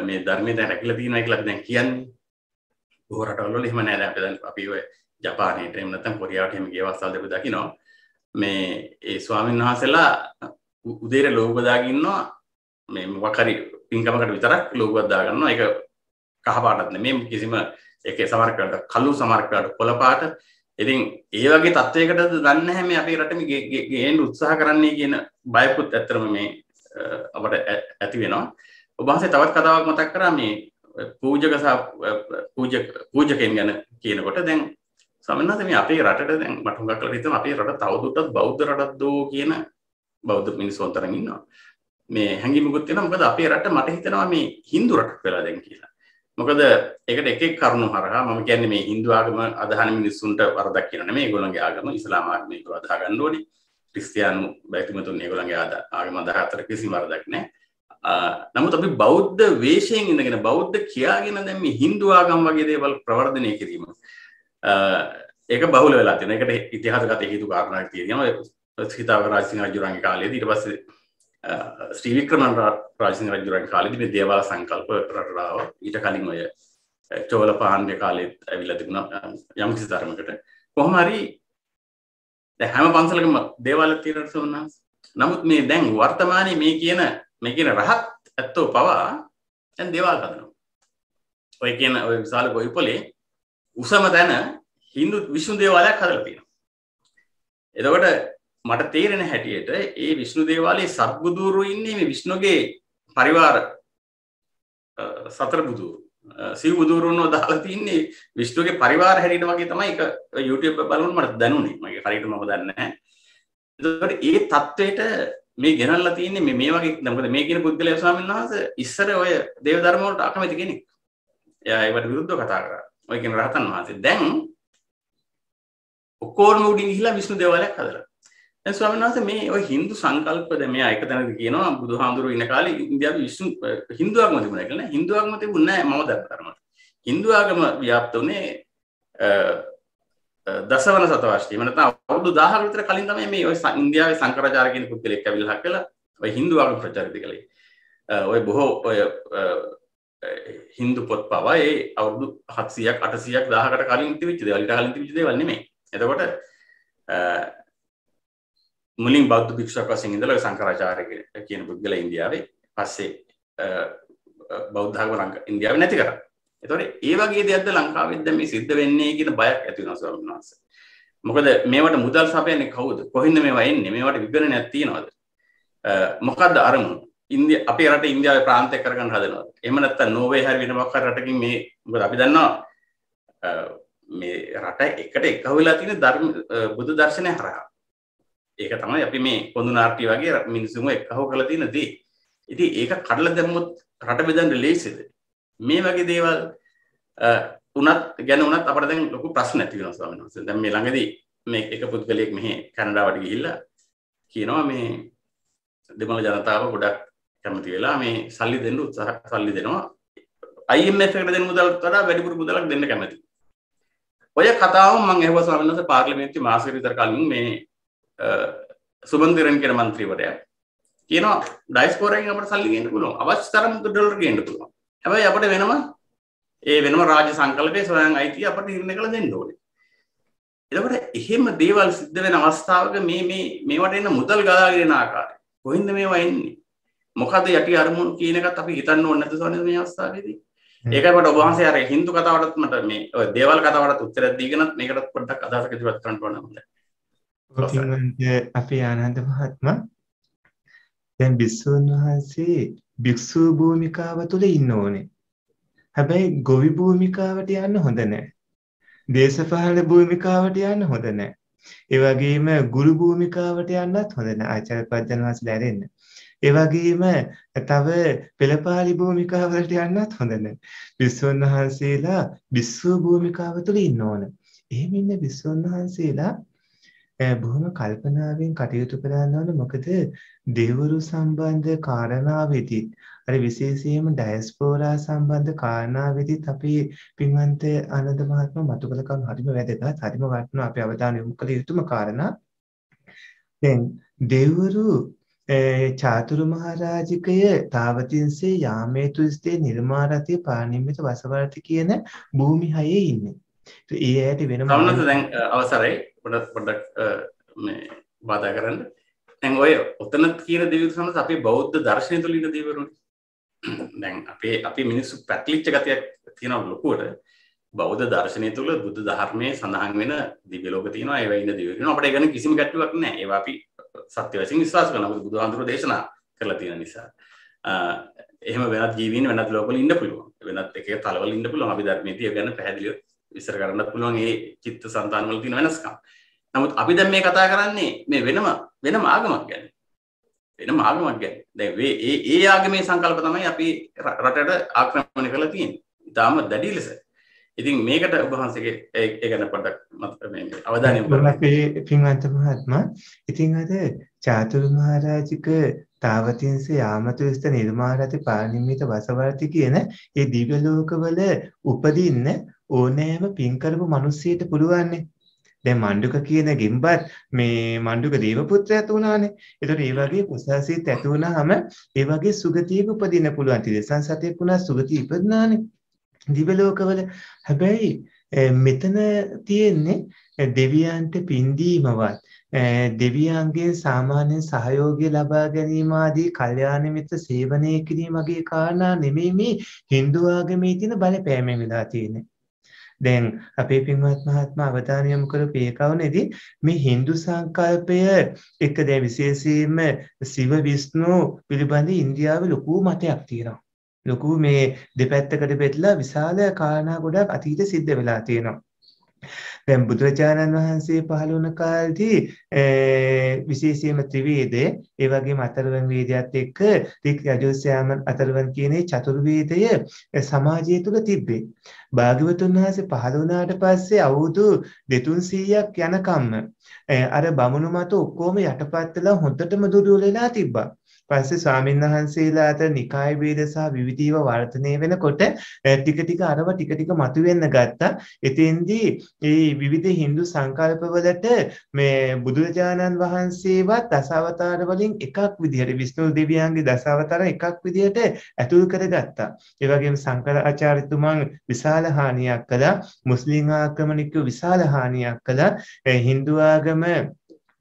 මේ ධර්මයේ දැන් රැකලා තියෙනවා කියලා අපි දැන් කියන්නේ. බොහෝ රටවල එහෙම නැහැ දැන් අපි දැන් අපි ඔය ජපානයට එම නැතම් කොරියාට එම ගේ වස්සල් දෙක දකිනවා මේ ඒ ස්වාමීන් වහන්සේලා උදේට ලෝබදාගන්නවා මේ මොකරි පින්කමකට විතරක් ලෝබද්දාගන්නවා එක කහපාටත්න මේ කිසිම එක සමර්කට කල්ලු සමර්කට කොළපාට ඉතින් ඒ වගේ තත්ත්වයකට දන්න හැම අපි රටම ගේෙන් උත්සාහ කරන්නේ කියන බයකුත් ඇත්තරම මේ අපට ඇති වෙනවා ඔබහන්සේ තවත් කතාවක් මතක් කරා මේ පූජකසා පූජකයෙන් ගැන කියනකොට දැන් සමන්නද මේ අපේ රට දැන් මටුගක් කල හිතන අපේ රට තවදුටත් බෞද්ධ රටත් දෝ කියන බෞද්ධ මිනිස්සුන් තරම් ඉන්නවා මේ හැඟීමකුත් තියෙනවා මොකද අපේ රට මට හිතෙනවා මේ හින්දු රටක් වෙලා දැන් කියලා මොකද ඒකට එක එක කරුණු හරහා මම කියන්නේ මේ හින්දු ආගම අදහන මිනිස්සුන්ට වරදක් කියන නෙමෙයි ඒගොල්ලන්ගේ ආගම ඉස්ලාම් ආගම ඒක අදහ ගන්න ඕනේ ක්‍රිස්තියානි බැතිමතුන් ඒගොල්ලන්ගේ ආගම අදහ අතර කිසිම වරදක් නැහැ නමුත් අපි බෞද්ධ වේශයෙන් ඉඳගෙන බෞද්ධ කියාගෙන දැන් මේ හින්දු ආගම් වගේ දේවල් ප්‍රවර්ධනය කිරීම ඒක බහුල වෙලා තියෙන එකට ඉතිහාසගත හේතු කාරණා තියෙනවා සිතා රාජසිංහ රජුරන්ගේ කාලයේදී ඊට පස්සේ ශ්‍රී වික්‍රමන් රාජසිංහ රජුරන්ගේ කාලෙදි මේ දේවාල සංකල්ප රටාව ඊට කලින් ඔය චෝල පාණ්ඩ්‍ය කාලෙත් ඇවිල්ලා තිබුණා යම්කිසි ධර්මකට කොහොම හරි දැන් හැම පන්සලකම දේවාල තියෙනවා සෝනස් නමුත් මේ දැන් වර්තමානයේ මේ කියන මේ කියන රහත් ඇත්තෝ පවා දැන් දේවාල හදනවා ඔය කියන ඔය විශාල ගොවිපොලේ උසම දැන හින්දු විශ්ණු දේවාලයක් හදලා තියෙනවා. එතකොට මට තේරෙන හැටියට ඒ විශ්ණු දේවාලයේ සත්බුදුරු ඉන්නේ මේ විශ්ණුගේ පරිවාර සතර බුදුරු. සිව් බුදුරුන්ව දාලා තින්නේ විශ්ණුගේ පරිවාර හැරීම වගේ තමයි ඒක YouTube බලනකොට මට දැනුනේ. මගේ හරියට මම දන්නේ නැහැ. එතකොට ඒ தത്വෙට මේ ගෙනල්ලා තියෙන්නේ මේ මේ වගේ මොකද මේ කියන පුද්ගලයා ස්වාමීන් වහන්සේ ඉස්සර ඔය දේව ධර්ම වලට අකමැති කෙනෙක්. එයා ඒවට විරුද්ධව කතා කරා. ඔය කියන රහතන් වහන්සේ දැන් ඔක්කොම උඩින් ගිහිලා විෂ්ණු දේවාලයක් හදලා දැන් ස්වාමීන් වහන්සේ මේ ඔය Hindu සංකල්ප දැන් මෙයා එක තැනක කියනවා බුදුහාමුදුරුවෝ ඉන්න කාලේ ඉන්දියාවේ විෂ්ණු Hindu ආගම තිබුණා කියලා නෑ Hindu ආගම තිබුණේ නෑ මම දන්නතරමට Hindu ආගම ව්‍යාප්ත වුණේ දසවන සතවර්ශයේ මනත අවුරුදු 1000කට විතර කලින් තමයි මේ ඔය ඉන්දියාවේ සංකරාචාර්ය කියන පුද්ගලෙක් ඇවිල්ලා හකලා ඔය Hindu ආගම ප්‍රචාරිත කළේ. ඔය බොහෝ ඔය හින්දු පොත් පවා ඒ අවුදු හත්සියක් අටසියක් දාහකට කලින් තිවිච්චද වලට කලින් තිවිච්ද වන්නේ එතකොට මුලින් බෞද්ධ භික්ෂක් වසින් ඉඳල සංකරාචාරක කියන පුද්ගල ඉන්දියාවේ පස්සේ බෞද්ධාව ලංක ඉන්දියාව නැති කර එතොට ඒ වගේ දෙයක්ද ලංකාවෙද මේ සිද්ධ වෙන්නේ කියෙන බයක් ඇති නසවරුන් වන්ස මොකද මේට මුදල් සපයන කවුද කොහින්ද මේවා එන්නේ මේවට විගණ නැතිනවද මොකක්ද අරමුණ ඉන්දිය අපේ රට ඉන්දියාව ප්‍රාන්තය කරගන්න හදනවා එම නැත්ත නොවේ හැර වෙනමක් රටකින් මේ මොකද අපි දන්නවා මේ රට එකට එකහුවෙලා තියෙන ධර්ම බුදු දර්ශනය හරහා ඒක තමයි අපි මේ පොඳු නාට්‍ය වගේ මිනිසුම එකහුව කරලා තියෙන දේ ඉතින් ඒක කඩලා දැම්මොත් රට බෙදන්න ලේසිද මේ වගේ දේවල් උනත් ගැන උනත් අපට දැන් ලොකු ප්‍රශ්න ඇති වෙනවා ස්වාමීන් වහන්සේ දැන් මේ ළඟදී මේ එක පුද්ගලයෙක් මෙහි කැනඩාවට ගිහිල්ලා කියනවා මේ දෙමළ ජනතාව ගොඩක් කැමති වෙලා මේ සල්ලි දෙන්න උත්සාහ සල්ලි දෙනවා IMF එකට දෙන මුදලට වඩා වැඩිපුර මුදලක් දෙන්න කැමති. ඔය කතාව මම ඇහුවා ස්වාමීන් වහන්සේ පාර්ලිමේන්තු මාසෙක විතර කලින් මේ සුබන්දිරන් කියන മന്ത്രിවරයා කියනවා ඩයිස්පෝරාගෙන් අපිට සල්ලි ගන්න පුළුවන්. අවශ්‍ය තරම් ඩොලර් ගන්න පුළුවන්. හැබැයි අපිට වෙනම ඒ වෙනම රාජ්‍ය සංකල්පයේ සොයන් අයිතිය අපිට නිර්ණය කරලා දෙන්න ඕනේ. එතකොට එහෙම දේවල් සිද්ධ වෙන අවස්ථාවක මේ මේ මේවට එන මුදල් ගලාගෙන ආකාරය කොහින්ද මේවා එන්නේ? මොකද යටි අරමුණු කියනකත් අපි හිතන්න ඕන්නද සොනද මේ අවස්ථාවේදී ඒකට ඔබහන්ස අර හින්දු කතාවටත් මට මේ දේවල් කතාවට උත්තරත් දීගෙනත් මේකටත් පොඩ්ඩක් අදහසක ඉදිරිපත් කරන්න ඕන හොඳයි අපි ආනන්ද මහත්මයා දැන් බිස්සුන් වහන්සේ භික්ෂු භූමිකාව තුළ ඉන්න ඕනේ හැබැයි ගොවි භූමිකාවට යන්න හොඳ නැහැ දේශපාලන භූමිකාවට යන්න හොඳ නැහැ ඒ වගේම ගුරු භූමිකාවට යන්නත් හොඳ නැහැ ආචාර්ය පද්‍යන් වහන්සේ දැරෙන්නේ ඒ වගේම තව පෙළපාලි භූමිකාවලට යන්නත් හොඳ නැහැ. විසුන් වහන්සේලා විසු භූමිකාව තුළ ඉන්න ඕන. එහෙම ඉන්න විසුන් වහන්සේලා බොහොම කල්පනාවෙන් කටයුතු කරන්න ඕන මොකද දෙවරු සම්බන්ධ කාරණාවෙදී අර විශේෂයෙන්ම ඩයස්පෝරා සම්බන්ධ කාරණාවෙදී අපි පින්වන්ත ආනන්ද මහත්මයා මතු කළ කරුණු හරිම වැදගත් හරිම වටිනවා අපි අවධානය යොමු කළ යුතුම කාරණා දැන් දෙවරු චාතුරු මහරජිකය තාවතින්සේ යාමේතු ස්තේ නිර්මාරතේ පාණිම්මිත වසවර්ති කියන භූමි හයේ ඉන්නේ. ඒ ඇයට වෙන මනස දැන් අවසරයි පොඩක් පොඩක් මේ බාධා කරන්න. දැන් ඔය ඔතන කියන දෙවිවරු සමග අපේ බෞද්ධ දර්ශනය තුළ ඉන්න දෙවිවරුනේ. දැන් අපේ අපි මිනිස්සු පැටලිච්ච ගතියක් තියෙනවා ලොකුවට. බෞද්ධ දර්ශනය තුළ බුද්ධ ධර්මයේ සඳහන් වෙන දිව්‍ය ලෝක තියෙනවා ඒවා ඉන්න දෙවිවරු. අපිට ඒ ගැන කිසිම ගැටලුවක් නැහැ. ඒවා අපි සත්‍ය වශයෙන් විශ්වාස කරනවා. මොකද බුදුහාඳුර දේශනා කරලා තියෙන නිසා. එහෙම වෙනත් ජීවීන් වෙනත් ලෝකවල ඉන්න පුළුවන්. වෙනත් එක එක තලවල ඉන්න පුළුවන්. අපි ධර්මයේ තියෙන ගැන පැහැදිලිව විස්තර කරන්න පුළුවන් ඒ චිත්ත සංතාන වල තියෙන වෙනස්කම්. නමුත් අපි දැන් මේ කතා කරන්නේ මේ වෙනම වෙනම ආගමක් ගැන. වෙනම ආගමක් ගැන. දැන් ඒ ඒ ආගමේ සංකල්ප තමයි අපි රටට ආක්‍රමණය කරලා තියෙන්නේ. ඉතාලම දැඩි ලෙස. ඉතින් මේකට උබහන්සගේ ඒගැන පොඩක් අවධානය පින්වන්ත මහත්ම ඉතිං අද චාතුරු මහරාජික තාවතින්ස යාමතුස්ත නිර්මාරති පානිමිත වසවර්ති කියන ඒ දිවලෝකවල උපදින්න ඕනෑම පින්කරපු මනුස්සයට පුළුවන්නේ දැන් මණ්ඩුක කියන ගිම්බත් මේ මණ්ඩුක දේවපුත්‍ර ඇතු වුණානේ. ඒතකොට ඒ වගේ කුසාසීත් ඇතු වුණාම ඒ වගේ සුගතියක උපදින්න පුළුවන්. තිරසන් සතෙක් වුණා සුගතිය ඉපදුණානේ. දිව්‍ය ලෝකවල හැබැයි මෙතන තියෙන්නේ දෙවියන්ට පින්දීමවත් දෙවියන්ගේ සාමාන්‍ය සහයෝගය ලබා ගැනීම ආදී කල්යාණ මිත්‍ර සේවනය කිරීම වගේ කාරණා නෙමෙයි මේ Hindu ආගමේ තියෙන බලපෑම වෙලා තියෙන්නේ. දැන් අපේ පින්වත් මහත්මයා අවධානය යොමු කරපු ඒ කවුනේදී මේ Hindu සංකල්පය එක දැන් විශේෂයෙන්ම සිව විෂ්ණු පිළිබඳ ඉන්දියාවේ ලොකු මතයක් තියෙනවා. ලොකු මේ දෙපැත්තකට බෙදලා විශාල කාරණා ගොඩක් අතීතේ සිද්ධ වෙලා තියෙනවා. දැන් බුදුරජාණන් වහන්සේ පහළ වුණ කාලේදී විශේෂයෙන්ම ත්‍රිවේදේ ඒ වගේම අතරවන් වේදයත් එක්ක තික් රජෝසයාම අතරවන් කියන්නේ චතුර්වේදය සමාජය තුල තිබ්බේ. භාග්‍යවතුන් වහන්සේ පහළ වුණාට පස්සේ අවුරුදු 200ක් යනකම්ම අර බමුණු මත ඔක්කොම යටපත් වෙලා හොඳටම දුර්වල වෙලා තිබ්බා. පස්සේ ස්වාමීන් වහන්සේලා අතර නිකාය ભેද සහ විවිධීව වර්ධනය වෙනකොට ටික ටික අරව ටික ටික මතුවෙන්න ගත්තා. එතෙන්දී මේ විවිධ Hindu සංකල්පවලට මේ බුදුරජාණන් වහන්සේවත් දසවතාර වලින් එකක් විදිහට විෂ්ණු දෙවියන්ගේ දසවතාර එකක් විදිහට ඇතුල් කරගත්තා. ඒ වගේම සංකරාචාර්යතුමන් විශාල හානියක් කළා. මුස්ලිම් ආක්‍රමණිකයෝ විශාල හානියක් කළා. Hindu ආගම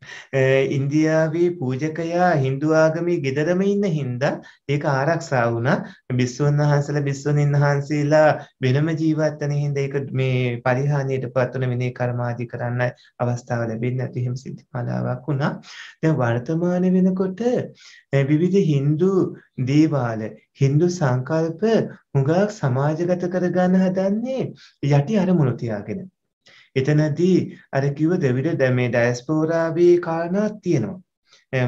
ඉන්දියාවේ පූජකයා හින්දු ආගමේ ගෙදරම ඉන්න හින්දා ඒක ආරක්ෂා වුණා. බිස්සුන් වහන්සේලා බිස්සුන්ින් වහන්සේලා වෙනම ජීවත් වෙන හින්දා ඒක මේ පරිහානියටපත් වන විනේ කර්මාදි කරන්න අවස්ථාව ලැබෙන්නේ නැති හිම සිද්ධාලාවක් වුණා. දැන් වර්තමාන වෙනකොට විවිධ හින්දු දේවාල හින්දු සංකල්ප හුඟක් සමාජගත කරගන්න හදන්නේ යටි අරමුණු තියාගෙන. එතනදී අර කිව්ව දෙවිඩ දැන් මේ ඩයස්පෝරාවේ කාරණාවක් තියෙනවා.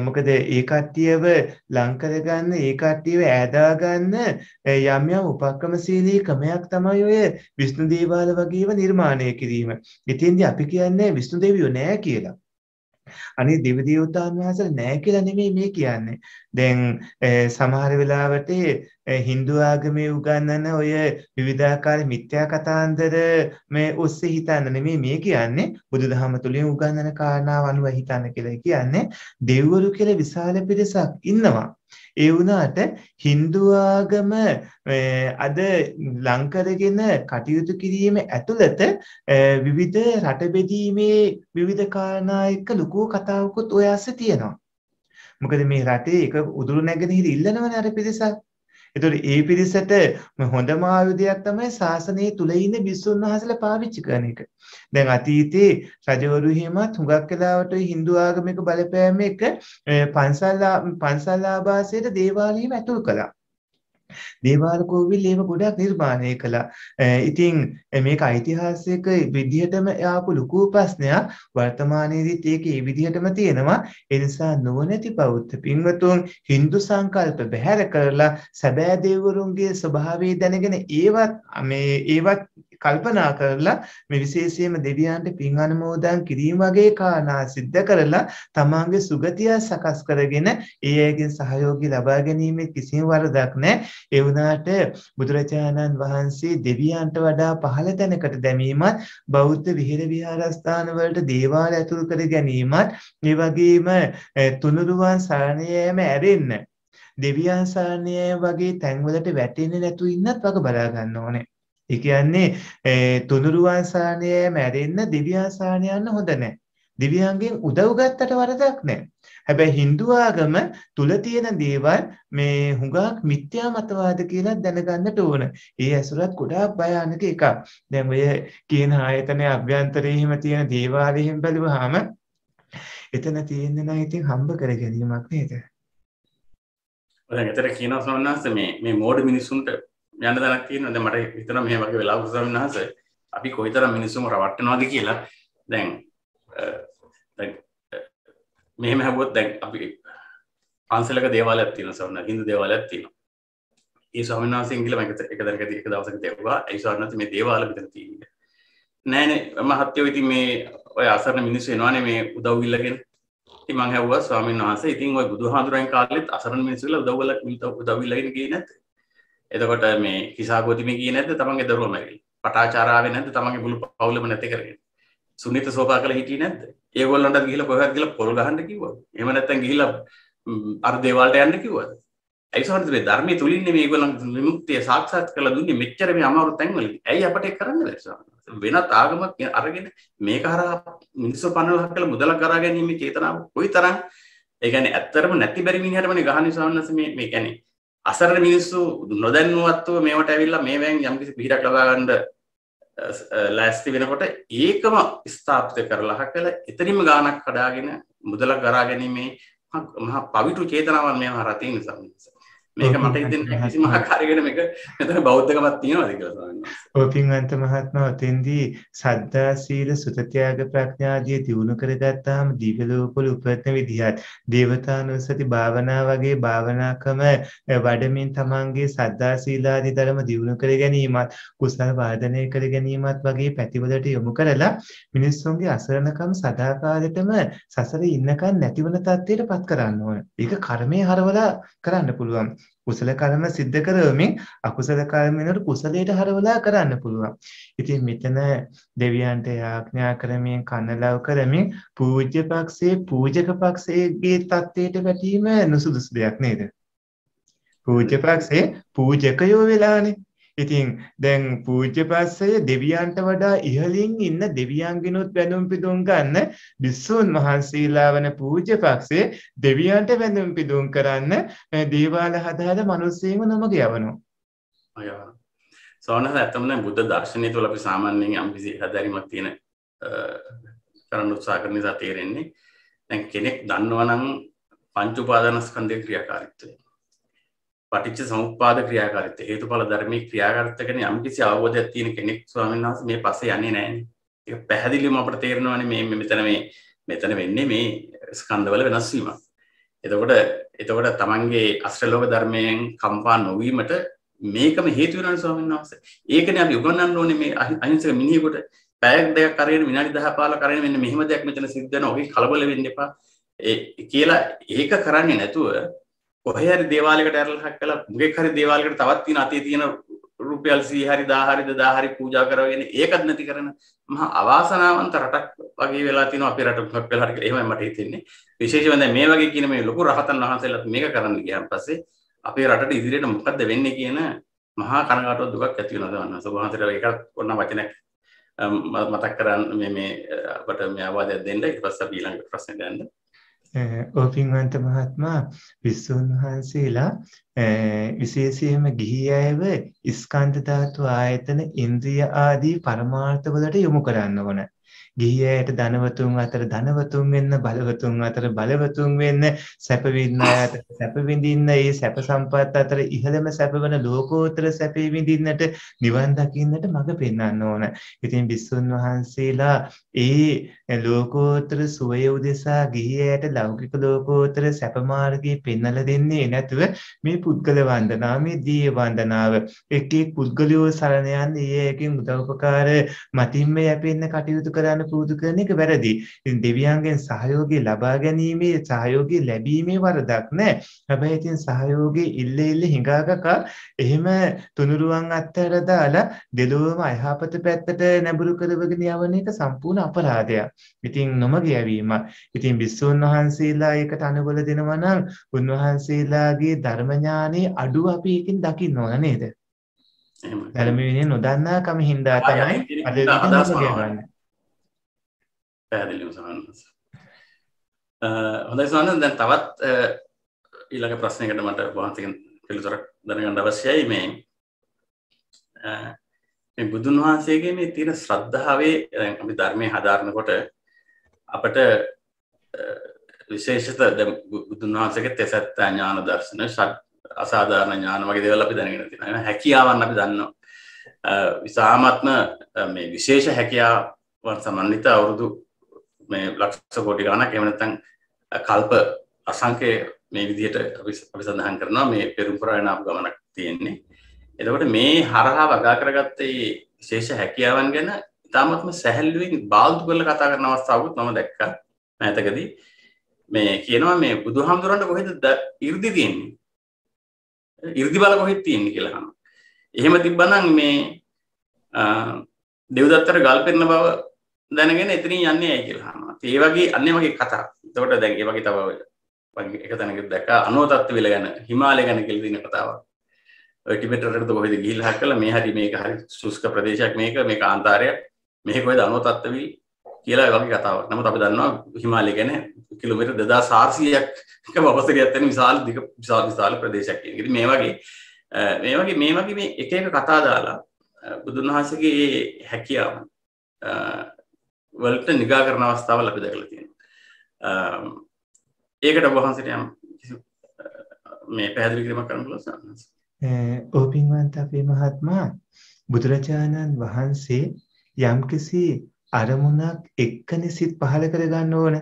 මොකද ඒ කට්ටියව ලං කරගන්න ඒ කට්ටියව ඈදා ගන්න යම් යම් උපක්‍රමශීලී ක්‍රමයක් තමයි ඔය විෂ්ණු දේවාල වගේව නිර්මාණය කිරීම. ඉතින්දී අපි කියන්නේ විෂ්ණු දෙවියෝ නෑ කියලා. අනිත් දිව දේවතාවුන් වහන්සේලා නැහැ කියලා නෙමෙයි මේ කියන්නේ. දැන් සමහර වෙලාවට Hindu ආගමේ උගන්වන ඔය විවිධාකාර මිත්‍යා කතාන්දර මේ ඔස්සේ හිතන්න නෙමෙයි මේ කියන්නේ බුදුදහම තුලින් උගන්වන කාරණාව අනුව හිතන්න කියලා කියන්නේ දෙවිවරු කියලා විශාල පිරිසක් ඉන්නවා. ඒ වුණාට Hindu ආගම අද ලංකරගෙන කටයුතු කිරීම ඇතුළත විවිධ රට බෙදීමේ විවිධ කාරණා එක්ක ලොකු කතාවකුත් ඔය ඇස්සේ තියෙනවා. මොකද මේ රටේ එක උදුරු නැගෙනහිර ඉල්ලනවනේ අර පිරිසක්. ඒතර ඒ පිරිසට හොඳම ආයුධයක් තමයි ශාසනයේ තුල ඉන්න බිස්සුන් වහන්සේලා පාවිච්චි කරන එක. දැන් අතීතයේ රජවරු හිමත් හුඟක් වෙලාවට Hindu ආගමික බලපෑම එක පන්සල් පන්සල් ආවාසයට දේවාලයම ඇතුල් කළා. දේවාල කෝවිල් ඒව ගොඩක් නිර්මාණය කළා. ඉතින් මේක ඓතිහාසික විදිහටම යාපු ලොකු ප්‍රශ්නයක් වර්තමානයේදීත් ඒක ඒ විදිහටම තියෙනවා. ඒ නිසා නොනැති බෞද්ධ පින්වතුන් Hindu සංකල්ප බැහැර කරලා සැබෑ දෙවිවරුන්ගේ ස්වභාවය දැනගෙන ඒවත් මේ ඒවත් කල්පනා කරලා මේ විශේෂයෙන්ම දෙවියන්ට පින් අනුමෝදන් කිරීම වගේ කාරණා සිද්ධ කරලා තමන්ගේ සුගතිය සකස් කරගෙන ඒ අයගෙන් සහයෝගය ලබා ගැනීමේ කිසිම වරදක් නැහැ. ඒ වුණාට බුදුරජාණන් වහන්සේ දෙවියන්ට වඩා පහළ තැනකට දැමීමත් බෞද්ධ විහෙර විහාරස්ථාන වලට දේවාල ඇතුළු කර ගැනීමත් මේ වගේම තුනුරුවන් සරණ යෑම ඇරෙන්න දෙවියන් සරණ යෑම වගේ තැන්වලට වැටෙන්නේ නැතු ඉන්නත් වගේ බලා ගන්න ඕනේ. ඒ කියන්නේ ඒ තුනුරුවන් සානය මැරෙන්න දිව්‍යන් සානය යන්න හොඳ නැහැ. දිව්‍යයන්ගෙන් උදව් ගත්තට වරදක් නැහැ. හැබැයි Hindu ආගම තුල තියෙන දේවල් මේ හුඟක් මිත්‍යා මතවාද කියලා දැනගන්නට ඕන. ඒ ඇසුරත් ගොඩාක් භයානක එකක්. දැන් ඔය කියන ආයතනයේ අභ්‍යන්තරයේ හිම තියෙන දේවාලයෙන් බැලුවාම එතන තියෙන්නේ නම් ඉතින් හම්බ කර ගැනීමක් නේද? ඔතන ඇතර කියනවා සමන්නාස මේ මේ මෝඩ මිනිසුන්ට යන්න දැනක් තියෙනවා දැන් මට හිතන මේ වගේ වෙලාවක ස්වාමීන් වහන්සේ අපි කොයිතරම් මිනිස්සුම රවට්ටනවාද කියලා දැන් දැන් මෙහෙම හැබුවොත් දැන් අපි පන්සලක දේවාලයක් තියෙනවා ස්වාමීන් හින්දු දේවාලයක් තියෙනවා ඒ ස්වාමීන් වහන්සේ ඉංග්‍රීසි මම එක දරක එක දවසක දෙවුවා ඒ ස්වාමීන් වහන්සේ මේ දේවාල මෙතන තියෙන්නේ නෑ නෑ මහත්යෝ ඉතින් මේ ඔය අසරණ මිනිස්සු එනවානේ මේ උදව් ඉල්ලගෙන ඉතින් මං හැව්වා ස්වාමීන් වහන්සේ ඉතින් ওই බුදුහාඳුරන් කාලෙත් අසරණ මිනිස්සු කියලා උදව් උදව් ඉල්ලගෙන ගියේ නැත්තේ එතකොට මේ කිසාගෝතිම කිය නැද තමන්ගේ දරුව මැරි පටාචාරාව නැද තමන්ගේ මුළු පවුලම නැති කරගෙන සුනිත සෝපා කළ හිටියේ නැද්ද ඒගොල්ලන්ට ගිහිල්ලා කොහෙවත් ගිහිල්ලා පොල් ගහන්න කිව්වද එහෙම නැත්නම් ගිහිල්ලා අර දේවල්ට යන්න කිව්වද ඇයිසහන්සේ ධර්මය තුළින් මේගොලන් විමුක්තිය සාක්ෂත් කළ දුන්නේ මෙච්චර මේ අමාරු තැන්වලින් ඇයි අපට කරන්න ලැසාන වෙනත් ආගමක් අරගෙන මේක හරහා මිනිස්සු පනලහ කළ මුදල කරා ගැනීම චේතනාව කොයි තරම් ඒ කියන්නේ ඇත්තරම නැති බැරි මිනිහටමනේ ගහන්නේ සාන්නස මේ මේ කියන්නේ අසරණ මිනිස්සු නොදැන්නුවත්ව මේවට ඇවිල්ලා මේවැන් යම්කිසි පිහිටක් ලබා ගන්න ලෑස්ති වෙනකොට ඒකම ස්ථාපිත කරලා හකලා එතනින්ම ගාණක් කඩාගෙන මුදලක් ගරා ගැනීමේ මහා පවිතු චේතනාවන් මේවා රතින නිසා මේක මට ඉතින් කිසිම ආකාරයකට මේක මෙතන බෞද්ධකමක් තියෙනවද කියලා ස්වාමීන් වහන්සේ. ඔය පින්වන්ත මහත්මයා තෙන්දී සද්දා සීල සුතත්‍යාග ප්‍රඥාදී දියුණු කරගත්තාම දිව්‍ය ලෝකවල උපදින විදිහත් දේවතානුස්සති භාවනා වගේ භාවනාකම වඩමින් තමන්ගේ සද්දා සීලාදී ධර්ම දියුණු කර ගැනීමත් කුසල වාදනය කර ගැනීමත් වගේ පැතිවලට යොමු කරලා මිනිස්සුන්ගේ අසරණකම් සදාකාලෙටම සසරේ ඉන්නකන් නැතිවන තත්ත්වයටපත් කරන්න ඕන. ඒක කර්මයේ හරවලා කරන්න පුළුවන්. කුසල කර්ම සිද්ධ කරවමින් අකුසල කර්ම වෙනුවට කුසලයට හරවලා කරන්න පුළුවන්. ඉතින් මෙතන දෙවියන්ට යාඥා කරමින් කනලව් කරමින් පූජ්‍ය පක්ෂයේ පූජක පක්ෂයේගේ தත්ත්වයට වැටීම නුසුදුසු දෙයක් නේද? පූජ්‍ය පක්ෂයේ පූජකයෝ වෙලානේ ඉතින් දැන් පූජ්‍යපස්සය දෙවියන්ට වඩා ඉහළින් ඉන්න දෙවියන්ගෙනුත් වැඳුම් පිදුම් ගන්න බිස්සූන් වහන්සේලා වන පූජ්‍යපක්ෂය දෙවියන්ට වැඳුම් පිදුම් කරන්න දේවාල හදාලා මිනිස්සෙම නමග යවනවා. සෝනහ ඇත්තම නම් බුද්ධ දර්ශනය තුළ අපි සාමාන්‍යයෙන් යම්කිසි හැදෑරීමක් තියෙන කරන්න උත්සාහ කරන නිසා තේරෙන්නේ දැන් කෙනෙක් දන්නවා නම් පංච උපාදානස්කන්ධයේ ක්‍රියාකාරීත්වය පටිච්ච සමුප්පාද ක්‍රියාකාරීත්වය හේතුඵල ධර්මයේ ක්‍රියාකාරීත්වය ගැන යම්කිසි අවබෝධයක් තියෙන කෙනෙක් ස්වාමීන් වහන්සේ මේ පස්සේ යන්නේ නැහැනේ. ඒක පැහැදිලිවම අපට තේරෙනවානේ මේ මෙතන මේ මෙතන වෙන්නේ මේ ස්කන්ධවල වෙනස් වීමක්. එතකොට එතකොට තමන්ගේ අශ්‍රලෝක ධර්මයෙන් කම්පා නොවීමට මේකම හේතු වෙනවා ස්වාමීන් වහන්සේ. ඒකනේ අපි උගන්වන්න ඕනේ මේ අහිංසක මිනිහෙකුට පැයක් දෙකක් කරගෙන විනාඩි 10 15 කරගෙන මෙන්න මෙහෙම දෙයක් මෙතන සිද්ධ වෙනවා. ඔහි කලබල වෙන්න එපා. ඒ කියලා ඒක කරන්නේ නැතුව කොහේ හරි දේවාලයකට ඇරලා කළා මුගෙක් හරි දේවාලයකට තවත් තියෙන අතේ තියෙන රුපියල් 100 හරි 10 හරි 2000 හරි පූජා කරගෙන ඒකත් නැති කරන මහා අවාසනාවන්ත රටක් වගේ වෙලා තිනවා අපේ රට මොකක් වෙලා හරි කියලා එහෙමයි මට හිතෙන්නේ විශේෂයෙන්ම දැන් මේ වගේ කියන මේ ලොකු රහතන් වහන්සේලාත් මේක කරන්න ගියාන් පස්සේ අපේ රටට ඉදිරියට මොකද්ද වෙන්නේ කියන මහා කනගාටුවක් දුකක් ඇති වෙනවා දවන්න සෝභාන්තර ඒකත් ඔන්න වචනයක් මතක් කරන්න මේ මේ අපට මේ අවවාදයක් දෙන්න ඊට පස්සේ අපි ඊළඟ ප්‍රශ්නෙට යන්න ඕපින්වන්ත මහත්මයා විසුන් වහන්සේලා විශේෂයෙන්ම ගිහි අයව ස්කන්ධ ධාතු ආයතන ඉන්ද්‍රිය ආදී පරමාර්ථ වලට යොමු කරන්න ඕන. ගිහියට ධනවතුන් අතර ධනවතුන් වෙන්න බලවතුන් අතර බලවතුන් වෙන්න සැප විඳින්න අතර සැප විඳින්න ඒ සැප සම්පත් අතර ඉහළම සැපවන ලෝකෝත්තර සැපේ විඳින්නට නිවන් දකින්නට මඟ පෙන්වන්න ඕන. ඉතින් බිස්සුන් වහන්සේලා ඒ ලෝකෝත්තර සුවය උදෙසා ගිහියට ලෞකික ලෝකෝත්තර සැප මාර්ගය පෙන්වලා දෙන්නේ නැතුව මේ පුද්ගල වන්දනා මේ දීය වන්දනාව එක් එක් පුද්ගලයෝ සරණ යන්නේ ඒකෙන් උදව්පකාර මතින්ම යැපෙන්න කටයුතු කරන්න පුරුදු කරන එක වැරදි. ඉතින් දෙවියන්ගෙන් සහයෝගය ලබා ගැනීමේ සහයෝගය ලැබීමේ වරදක් නෑ. හැබැයි ඉතින් සහයෝගය ඉල්ල ඉල්ල හිඟාගක එහෙම තුනුරුවන් අත්තර දාලා දෙලොවම අයහපත පැත්තට නැඹුරු කරවගෙන යවන එක සම්පූර්ණ අපරාධයක්. ඉතින් නොමග යැවීම. ඉතින් විස්සෝන් වහන්සේලා ඒකට අනුබල දෙනවා නම් උන්වහන්සේලාගේ ධර්ම ඥානේ අඩුව අපි එකකින් දකින්න ඕන නේද? එහෙමයි. ධර්මයේ නොදන්නාකම හින්දා තමයි අද අදහස් පැහැදිලිම සහන්ස හොඳයි සහන්න දැන් තවත් ඊළඟ ප්‍රශ්නයකට මට වහන්සකෙන් පිළිතුරක් දැනගන්න අවශ්‍යයි මේ බුදුන් වහන්සේගේ මේ තියෙන ශ්‍රද්ධාවේ අපි ධර්මය හදාරණකොට අපට විශේෂත බුදුන් වහන්සගේ තෙසැත්තා ඥාන දර්ශන ෂට් අසාධාරණ ඥාන වගේ දෙවල් අපි දැනගෙන තින හැකියාවන් අපි දන්න විසාමත්ම මේ විශේෂ හැකියාවන් සමන්විත අවුරුදු මේ ලක්ෂ කෝටි ගානක් එහෙම නැත්නම් කල්ප අසංකේ මේ විදිහට අපි අපි සඳහන් කරනවා මේ පෙරම්පරාවන අප ගමනක් තියෙන්නේ. එතකොට මේ හරහා වගා කරගත්ත මේ විශේෂ හැකියාවන් ගැන ඉතාමත්ම සැහැල්ලුවෙන් බාල්දු කරලා කතා කරන අවස්ථාවකුත් මම දැක්කා මෑතකදී. මේ කියනවා මේ බුදුහාමුදුරන්ට කොහෙද 이르දි තියෙන්නේ? 이르දි බල කොහෙද තියෙන්නේ කියලා අහනවා. එහෙම තිබ්බනම් මේ දෙව්දත්තර ගල් පෙරන බව දැනගෙන එතනින් යන්නේ ඇයි කියලා අහනවා. ඒ වගේ අන්නේ වගේ කතා. එතකොට දැන් ඒ වගේ තව එක තැනක දැක අනුවතත්ව වෙල ගැන හිමාලය ගැන කෙල දින කතාවක් ටිමෙටරට කොහෙද ගිල් හක් කල මේ හරි මේක හරි සුස්ක ප්‍රදේශයක් මේක මේ කාන්තාරයක් මේ කොයිද අනුවතත්වී කියලා වගේ කතාවක් නම අපි දන්නවා හිමාලය ගැන කිලෝමීටර් දෙදා සාර්සියයක් බවසර ඇත්තන විශාල් දික විශාල් විශාල ප්‍රදේශයක් ඉතින් මේ වගේ මේ වගේ මේ වගේ මේ එක එක කතා දාලා බුදුන් වහන්සේගේ හැකියාව වලට නිගා කරන අවස්ථාව ලබි දැකල තියෙන ඒකට වහන්සට යම් මේ පැහැදිලි කිරීම කරන ලස ඕපින්වන්ත අපේ මහත්මා බුදුරජාණන් වහන්සේ යම්කිසි අරමුණක් එක්කන සිත් පහළ කරගන්න ඕන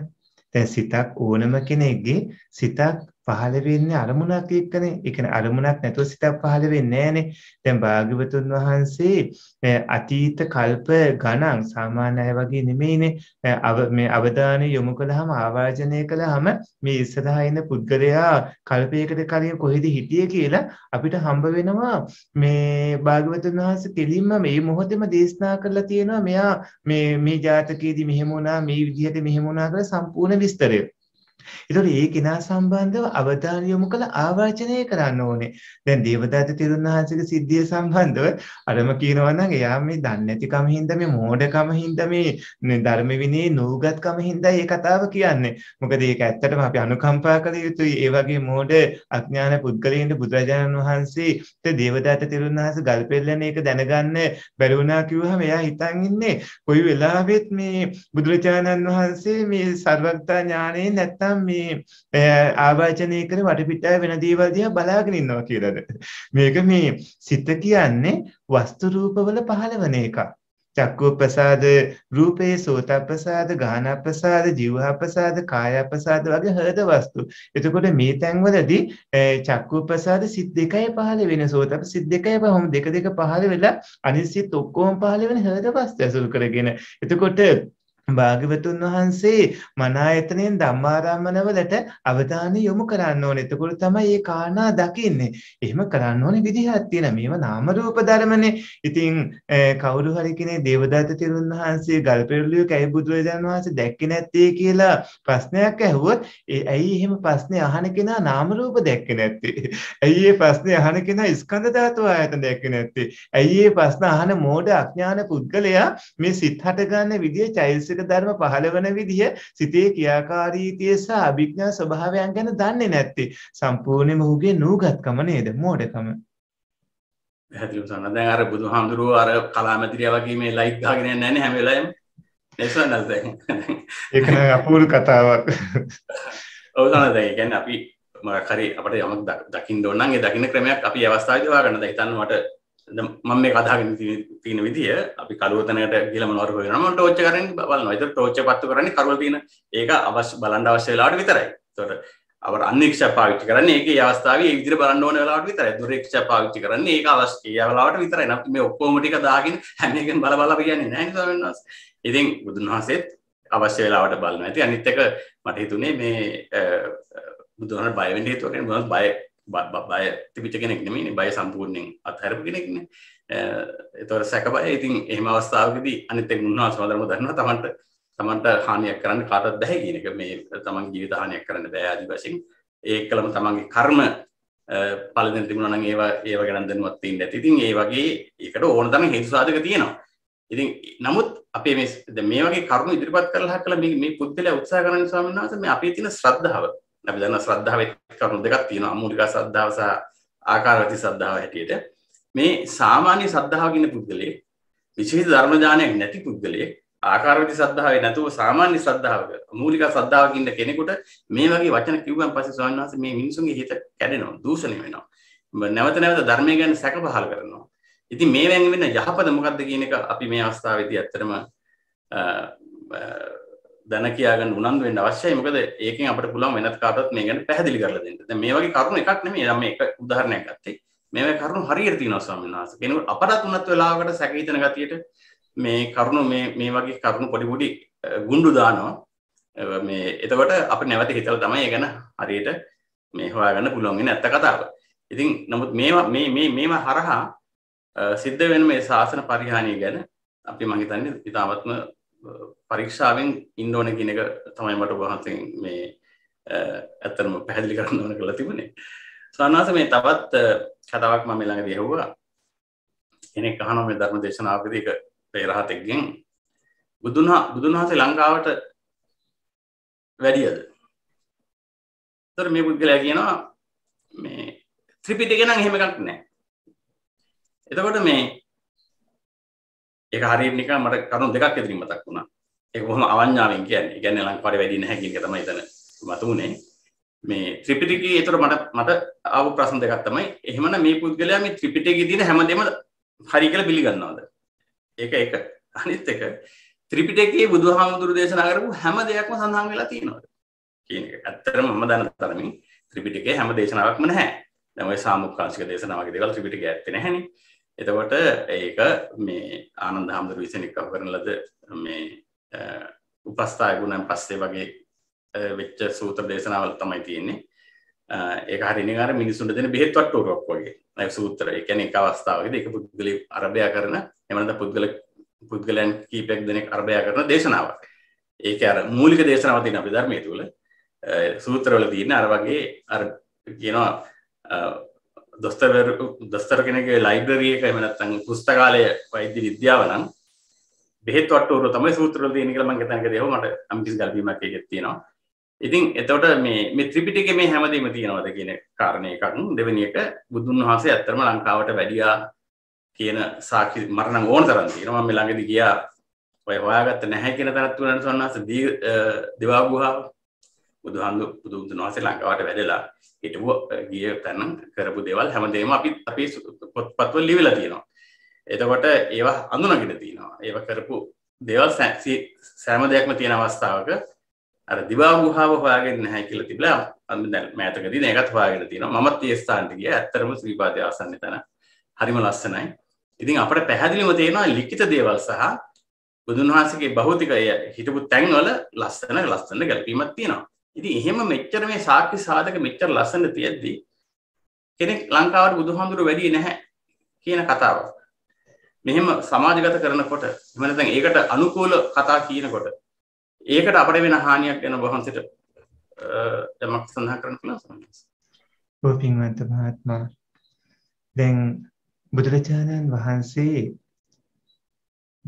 තැන් සිතක් ඕනම කෙනෙක්ගේ සිතක් පහළ වෙන්නේ අරමුණක් එක්කනේ. ඒ කියන්නේ අරමුණක් නැතුව සිතක් පහළ වෙන්නේ නැහනේ. දැන් භාග්‍යවතුන් වහන්සේ අතීත කල්ප ගණන් සාමාන්‍ය අය වගේ නෙමෙයිනේ. මේ අවධානය යොමු කළාම ආවාජනය කළාම මේ ඉස්සරහා ඉන්න පුද්ගලයා කල්පයකට කලින් කොහෙද හිටියේ කියලා අපිට හම්බ වෙනවා මේ භාග්‍යවතුන් වහන්සේ කෙලින්ම මේ මොහොතේම දේශනා කරලා තියෙනවා මෙයා මේ මේ ජාතකයේදී මෙහෙම වුණා මේ විදිහට මෙහෙම වුණා කියලා සම්පූර්ණ විස්තරය. ඒතකොට ඒ කෙනා සම්බන්ධව අවධානය යොමු කළ ආවර්ජනය කරන්න ඕනේ. දැන් දේවදත්ත තෙරුන් වහන්සේගේ සිද්ධිය සම්බන්ධව අරම කියනවා නම් එයා මේ දන්නේ නැතිකම හින්දා මේ මෝඩකම හින්දා මේ ධර්ම විනී නූගත්කම හින්දා මේ කතාව කියන්නේ. මොකද ඒක ඇත්තටම අපි අනුකම්පා කළ යුතුයි. ඒ වගේ මෝඩ අඥාන පුද්ගලයන්ට බුදුරජාණන් වහන්සේට දේවදත්ත තෙරුන් වහන්සේ ගල් පෙරලන එක දැනගන්න බැරි වුණා කිව්වහම එයා හිතන් ඉන්නේ කොයි වෙලාවෙත් මේ බුදුරජාණන් වහන්සේ මේ සර්වඥතා ඥානෙ නැත්තම් නැත්නම් මේ eh, ආවර්ජනය කරේ වටපිටාව වෙන දේවල් දිහා බලාගෙන ඉන්නවා කියලාද මේක මේ සිත කියන්නේ වස්තු රූපවල පහළවන එකක් චක්කෝ ප්‍රසාද රූපේ සෝත ප්‍රසාද ගාන ප්‍රසාද ජීව ප්‍රසාද කාය ප්‍රසාද වගේ හෘද වස්තු. එතකොට මේ තැන්වලදී eh, චක්කෝ ප්‍රසාද සිත් දෙකයි පහළ වෙන සෝත සිත් දෙකයි බහම දෙක දෙක පහළ වෙලා අනිත් සිත් ඔක්කොම පහළ වෙන හෘද වස්තු ඇසුරු කරගෙන. එතකොට භාග්‍යවතුන් වහන්සේ මනායතනෙන් ධම්මාරාමනවලට අවධානය යොමු කරන්න ඕනේ. එතකොට තමයි මේ කාරණා දකින්නේ. එහෙම කරන්න ඕනේ විදිහක් තියෙනවා. මේවා නාම රූප ධර්මනේ. ඉතින් කවුරු හරි කෙනේ දේවදත්ත තෙරුන් වහන්සේ ගල්පෙරළුවේ කැයි බුදුරජාණන් වහන්සේ දැක්කේ නැත්තේ කියලා ප්‍රශ්නයක් ඇහුවොත් ඇයි එහෙම ප්‍රශ්නේ අහන කෙනා නාම රූප දැක්කේ නැත්තේ? ඇයි මේ ප්‍රශ්නේ අහන කෙනා ස්කන්ධ ධාතු ආයතන දැක්කේ නැත්තේ? ඇයි මේ ප්‍රශ්න අහන මෝඩ අඥාන පුද්ගලයා මේ සිත් හට ගන්න විදිය චෛතසික චෛතසික ධර්ම පහළ වන විදිය සිතේ ක්‍රියාකාරීත්වය සහ අභිඥා ස්වභාවයන් ගැන දන්නේ නැත්තේ සම්පූර්ණයෙන්ම ඔහුගේ නූගත්කම නේද මෝඩකම පැහැදිලිව සන්න දැන් අර බුදුහාමුදුරුව අර කලාමැතිරියා වගේ මේ ලයිට් ගහගෙන යන්නේ නැහැ හැම වෙලාවෙම නේසන්නස් දැන් ඒක නම් අපූර්ව කතාවක් ඔව් සන්න දැන් ඒ කියන්නේ අපි මොකක් හරි අපිට යමක් දකින්න ඕන නම් ඒ දකින්න ක්‍රමයක් අපි අවස්ථාවේදී හොයාගන්න. දැන් හිතන්න මට මම මේ කතාගෙන තියෙන විදිය අපි කරුවතනකට කියලා මොනවාර හොයනවා මම ටෝච් කරන්නේ බලනවා. ඒතර ටෝච් එක පත්තු කරන්නේ කරුවල තියෙන ඒක අවශ්‍ය බලන්න අවශ්‍ය වෙලාවට විතරයි. ඒතකොට අපර අන්වීක්ෂය පාවිච්චි කරන්නේ ඒකේ අවස්ථාවේ ඒ විදිහට බලන්න ඕන වෙලාවට විතරයි. දුරීක්ෂය පාවිච්චි කරන්නේ ඒක අවශ්‍ය ඒ වෙලාවට විතරයි. නම් මේ ඔක්කොම ටික දාගෙන හැම එකෙන් බල බල අපි කියන්නේ නැහැ නේද ස්වාමීන් වහන්සේ. ඉතින් බුදුන් වහන්සේත් අවශ්‍ය වෙලාවට බලනවා. ඉතින් අනිත් එක මට හිතුනේ මේ බුදුහාමර බය වෙන්න හේතුව කියන්නේ බුදුහාමර බය බය තිබිච කෙනෙක් නෙමේ බය සම්පූර්ණයෙන් අත්හැරපු කෙනෙක්න එතොර සැකබය ඉතින් එහම අවස්ථාවකදී අනිතෙක් මුන්නා සමදරම දන්න තමන්ට තමන්ට හානියක් කරන්න කාටත් බැහැ කියනක මේ තමන් ජීවිතහානයක් කරන්න බෑදි වශයෙන් ඒ කළම තමන්ගේ කර්ම පලදන තිබුණන ඒවා ඒව ගැන්දනුවත්තින් ඇතිතින් ඒ වගේ ඒකට ඕන තන හේතු සාධක තියෙනවා ඉතින් නමුත් අපේ මේ මේ වගේ කරුණු ඉදිරිපත් කරලා කළ මේ මේ පුද්ගලයා උත්සාහ කරන ස්වාමීන් වහන්සේ මේ අපේ තියෙන ශ්‍රද්ධාව අපි දන්න ශ්‍රද්ධාවේ කරුණු දෙකක් තියෙනවා මූලික සද්ධාව සහ ආකාරවති සද්ධාව හැටියට මේ සාමාන්‍ය සද්ධාව කියන පුද්ගලයේ විශේෂ ධර්ම ඥානයක් නැති පුද්ගලයේ ආකාරවති සද්ධාවේ නැතුව සාමාන්‍ය සද්ධාවක මූලික සද්ධාවක ඉන්න කෙනෙකුට මේ වගේ වචන කිව්වන් පස්සේ ස්වාමීන් වහන්සේ මේ මිනිසුන්ගේ හිත කැඩෙනවා දූෂණය වෙනවා නැවත නැවත ධර්මය ගැන සැක පහල කරනවා ඉතින් මේ වැනි වෙන යහපත මොකක්ද කියන එක අපි මේ අවස්ථාවේදී ඇත්තටම දැන කියගන්න උනන්දු වෙන්න අවශ්‍යයි මොකද ඒකෙන් අපට පුළුවන් වෙනත් කාටවත් මේ ගැන පැහැදිලි කරලා දෙන්න. දැන් මේ වගේ කරුණු එකක් නෙමෙයි මම එක උදාහරණයක් ගත්තේ. මේ වගේ කරුණු හරියට තියෙනවා ස්වාමීන් වහන්සේ. කෙනෙකුට අපරාධ උනත් වෙලාවකට සැකීතන ගතියට මේ කරුණු මේ මේ වගේ කරුණු පොඩි පොඩි ගුණ්ඩු දානවා. මේ එතකොට අපි නැවත හිතලා තමයි ඒ ගැන හරියට මේ හොයාගන්න පුළුවන් වෙන ඇත්ත කතාව. ඉතින් නමුත් මේවා මේ මේ මේවා හරහා සිද්ධ වෙන මේ ශාසන පරිහානිය ගැන අපි මං හිතන්නේ ඉතාමත්ම පරීක්ෂාවෙන් ඉන්ඩෝන කියන එක තමයි මට වහන්සෙන් මේ ඇත්තරම පැහැදිලි කරන්න ඕන කළ තිබුණේ සන්නාස මේ තවත් කතාවක් මම ළඟ දයහුවා එනෙක් අහන මේ ධර්ම දේශනාවකදක පේරහතෙක්ගෙන් බුදුහා බුදුන්හසේ ලංකාවට වැඩියද තර මේ පුද්ගලයා කියනවා මේ ත්‍රිපිටක නම් එහෙම එකක් නෑ එතකොට මේ ඒක හරියට නිකන් මට කරුණු දෙකක් ඉදිරින් මතක් වුණා. ඒක බොහොම අවඤ්ඤාවෙන් කියන්නේ. ඒ කියන්නේ ලංකාවට වැඩි නැහැ කියන එක තමයි එතන මතුනේ. මේ ත්‍රිපිටකයේ ඒතර මට මට ආව ප්‍රශ්න දෙකක් තමයි. එහෙමනම් මේ පුද්ගලයා මේ ත්‍රිපිටකයේ දින හැමදේම හරි කියලා පිළිගන්නවද? ඒක ඒක. අනිත් එක ත්‍රිපිටකයේ බුදුහාමුදුරු දේශනා කරපු හැම දෙයක්ම සඳහන් වෙලා තියෙනවද? කියන එක. ඇත්තටම මම දන්න තරමින් ත්‍රිපිටකයේ හැම දේශනාවක්ම නැහැ. දැන් ওই සාමුක්කාංශික දේශනා වගේ දේවල් ත්‍රිපිටකයේ ඇත්තේ නැහැනේ. එතකොට ඒක මේ ආනන්ද හාමුදුරුවෝ විසින් එකතු කරන ලද මේ උපස්ථාය ගුණයන් පස්සේ වගේ වෙච්ච සූත්‍ර දේශනාවල් තමයි තියෙන්නේ. ඒක හරිනේ අර මිනිසුන්ට දෙන බෙහෙත් වට්ටෝරුවක් වගේ. ඒ සූත්‍රය. ඒ කියන්නේ එක අවස්ථාවකදී එක පුද්ගලෙක් අරබයා කරන එහෙම නැත්නම් පුද්ගල පුද්ගලයන් කීපයක් දෙනෙක් අරබයා කරන දේශනාවක්. ඒක අර මූලික දේශනාවක් තියෙන අපේ ධර්මයේ තුල. සූත්‍රවල තියෙන අර වගේ අර කියනවා දොස්තරවරු දොස්තර කෙනගේ ලයිබ්‍රරිය එක එහෙම නැත්නම් පුස්තකාලය වෛද්‍ය විද්‍යාව නම් බෙහෙත් වට්ටෝරුව තමයි සූත්‍ර වල තියෙන කියලා මම හිතන්නේ ඒක මට අම්කිස් ගල්පීමක් එකක් තියෙනවා. ඉතින් එතකොට මේ මේ ත්‍රිපිටකේ මේ හැමදේම තියෙනවද කියන කාරණේ එකක් දෙවෙනි එක බුදුන් වහන්සේ ඇත්තටම ලංකාවට වැඩියා කියන සාක්ෂි මට නම් ඕන තරම් තියෙනවා මම ළඟදී ගියා ඔය හොයාගත්ත නැහැ කියන තැනත් උනන සොන්නාස දී දිවා ගුහාව බුදුහන්දු බුදුන් වහන්සේ ලංකාවට වැඩලා හිටපු ගිය තැන කරපු දේවල් හැමදේම අපි අපි පොත්පත්වල ලියවිලා තියෙනවා. එතකොට ඒවා අඳුනගෙන තියෙනවා. ඒවා කරපු දේවල් සෑම දෙයක්ම තියෙන අවස්ථාවක අර දිවා ගුහාව හොයාගෙන නැහැ කියලා තිබිලා අන්න දැන් මෑතකදී මේකත් හොයාගෙන තියෙනවා. මමත් ඒ ස්ථානට ගියා. ඇත්තරම ශ්‍රීපාදේ ආසන්න තැන. හරිම ලස්සනයි. ඉතින් අපිට පැහැදිලිව තේනවා ලිඛිත දේවල් සහ බුදුන් වහන්සේගේ භෞතික හිටපු තැන්වල ලස්සන ලස්සන ගැලපීමක් තියෙනවා. ඉති එහෙම මෙච්චර මේ සාක්්‍ය සාධක මෙච්චර ලස්සන තියෙද්දී කෙනෙක් ලංකාවට බුදුහාමුදුරු වැඩිය නැහැ කියන කතාව. මෙහෙම සමාජගත කරනකොට එමනත ඒකට අනුකූල කතා කියනකොට ඒකට අපට වෙන හානියක් ගැන වහන්සට දමක් සඳහා කරන කළ සස. පින්වන්ත මහත්මා දැන් බුදුරජාණන් වහන්සේ